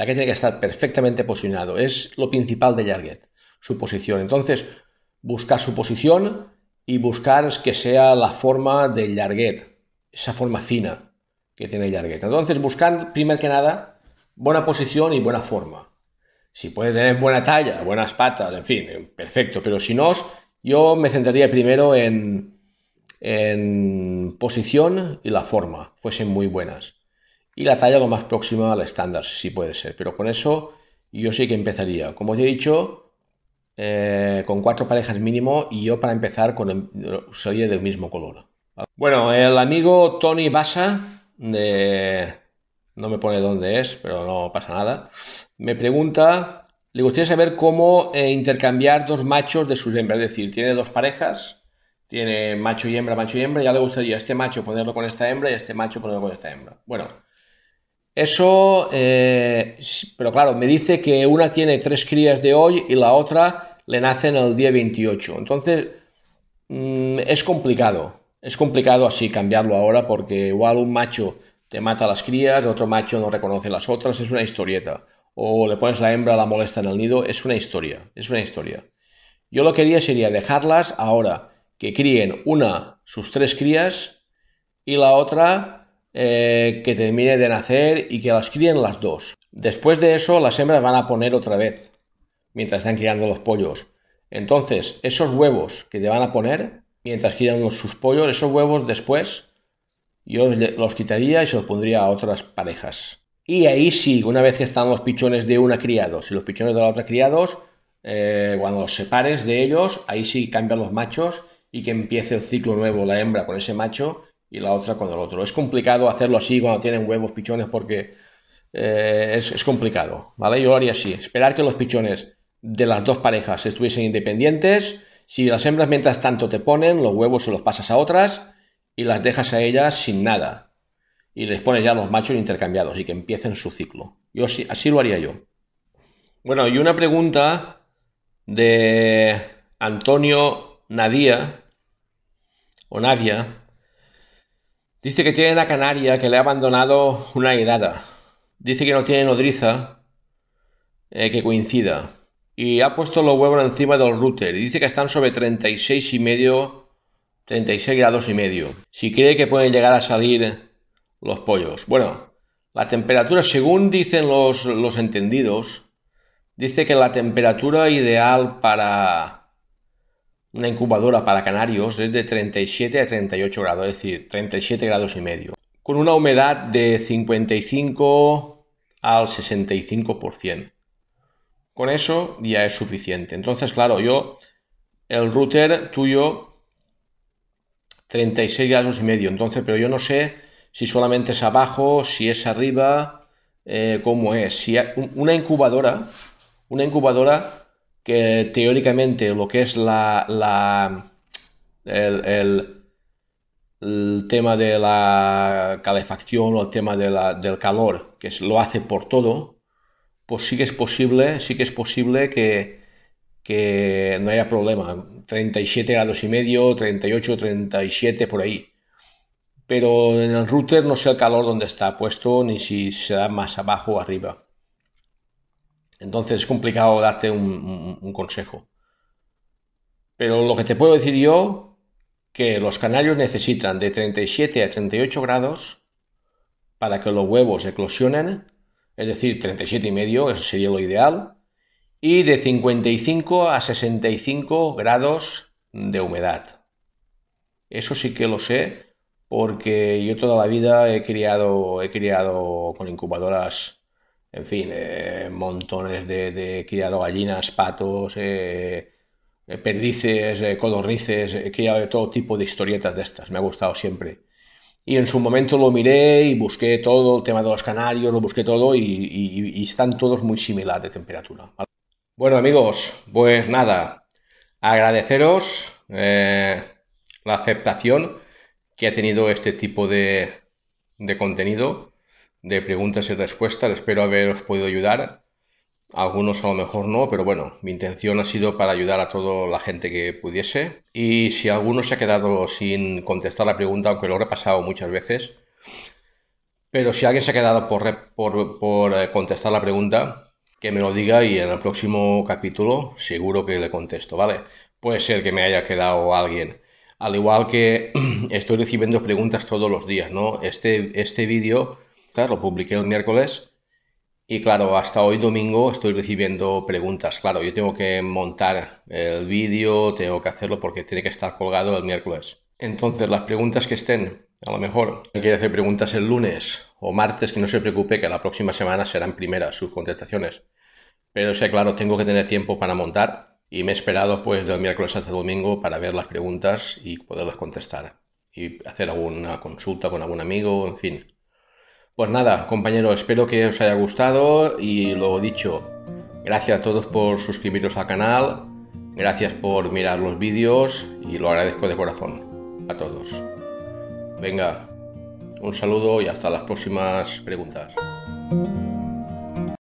ya que tiene que estar perfectamente posicionado. Es lo principal de Jarget, su posición. Entonces, buscar su posición y buscar que sea la forma de Jarget, esa forma fina que tiene Jarget. Entonces, buscar, primero que nada, buena posición y buena forma. Si puede tener buena talla, buenas patas, en fin, perfecto. Pero si no, yo me centraría primero en, en posición y la forma, fuesen muy buenas y la talla lo más próxima al estándar, si puede ser. Pero con eso yo sí que empezaría. Como os he dicho, eh, con cuatro parejas mínimo y yo para empezar con del mismo color. Bueno, el amigo Tony Basa, no me pone dónde es, pero no pasa nada, me pregunta, le gustaría saber cómo eh, intercambiar dos machos de sus hembras, es decir, tiene dos parejas, tiene macho y hembra, macho y hembra, ya le gustaría este macho ponerlo con esta hembra y este macho ponerlo con esta hembra. Bueno, eso, eh, pero claro, me dice que una tiene tres crías de hoy y la otra le nace en el día 28. Entonces, mm, es complicado. Es complicado así cambiarlo ahora porque igual un macho te mata las crías, otro macho no reconoce las otras, es una historieta. O le pones la hembra, la molesta en el nido, es una historia, es una historia. Yo lo que haría sería dejarlas ahora que críen una sus tres crías y la otra eh, que termine de nacer y que las críen las dos. Después de eso, las hembras van a poner otra vez, mientras están criando los pollos. Entonces, esos huevos que te van a poner, mientras crían sus pollos, esos huevos después yo los quitaría y se los pondría a otras parejas. Y ahí sí, una vez que están los pichones de una criados y los pichones de la otra criados, eh, cuando los separes de ellos, ahí sí cambian los machos y que empiece el ciclo nuevo la hembra con ese macho y la otra con el otro. Es complicado hacerlo así cuando tienen huevos pichones porque eh, es, complicado, ¿vale? Yo lo haría así, esperar que los pichones de las dos parejas estuviesen independientes. Si las hembras mientras tanto te ponen, los huevos se los pasas a otras y las dejas a ellas sin nada. Y les pones ya los machos intercambiados y que empiecen su ciclo. Yo así, así lo haría yo. Bueno, y una pregunta de Antonio Nadia, o Nadia, Dice que tiene una canaria que le ha abandonado una hiedada. Dice que no tiene nodriza eh, que coincida. Y ha puesto los huevos encima del router. Y dice que están sobre 36 y medio, 36 grados y medio. Si cree que pueden llegar a salir los pollos. Bueno, la temperatura, según dicen los entendidos, dice que la temperatura ideal para una incubadora para canarios es de 37 a 38 grados, es decir, 37 grados y medio, con una humedad de 55 al 65%. Con eso ya es suficiente. Entonces, claro, yo, el router tuyo, 36 grados y medio, entonces, pero yo no sé si solamente es abajo, si es arriba, eh, cómo es. Si una incubadora, una incubadora que teóricamente lo que es la, el, tema de la calefacción o el tema del calor, que lo hace por todo, pues sí que es posible, sí que es posible que, no haya problema. 37 grados y medio, 38, 37 por ahí. Pero en el router no sé el calor dónde está puesto ni si será más abajo o arriba. Entonces es complicado darte un, consejo. Pero lo que te puedo decir yo, que los canarios necesitan de 37 a 38 grados para que los huevos eclosionen, es decir, 37 y medio, eso sería lo ideal, y de 55 a 65 grados de humedad. Eso sí que lo sé porque yo toda la vida he criado, he criado con incubadoras en fin, eh, montones de, criado gallinas, patos, eh, eh, perdices, codornices, he criado de todo tipo de historietas de estas, me ha gustado siempre. Y en su momento lo miré y busqué todo, el tema de los canarios, lo busqué todo y, están todos muy similares de temperatura. Bueno amigos, pues nada, agradeceros la aceptación que ha tenido este tipo de contenido de preguntas y respuestas. Espero haberos podido ayudar. Algunos a lo mejor no, pero bueno, mi intención ha sido para ayudar a toda la gente que pudiese. Y si alguno se ha quedado sin contestar la pregunta, aunque lo he repasado muchas veces, pero si alguien se ha quedado por, por, eh, contestar la pregunta, que me lo diga y en el próximo capítulo seguro que le contesto, ¿vale? Puede ser que me haya quedado alguien. Al igual que estoy recibiendo preguntas todos los días, ¿no? Este, este vídeo lo publiqué el miércoles y claro, hasta hoy domingo estoy recibiendo preguntas. Claro, yo tengo que montar el vídeo, tengo que hacerlo porque tiene que estar colgado el miércoles. Entonces, las preguntas que estén, a lo mejor quiere hacer preguntas el lunes o martes, que no se preocupe que la próxima semana serán primeras sus contestaciones. Pero sé, claro, tengo que tener tiempo para montar y me he esperado pues del miércoles hasta domingo para ver las preguntas y poderlas contestar y hacer alguna consulta con algún amigo, en fin. Pues nada, compañeros, espero que os haya gustado y lo dicho, gracias a todos por suscribiros al canal, gracias por mirar los vídeos y lo agradezco de corazón a todos. Venga, un saludo y hasta las próximas preguntas.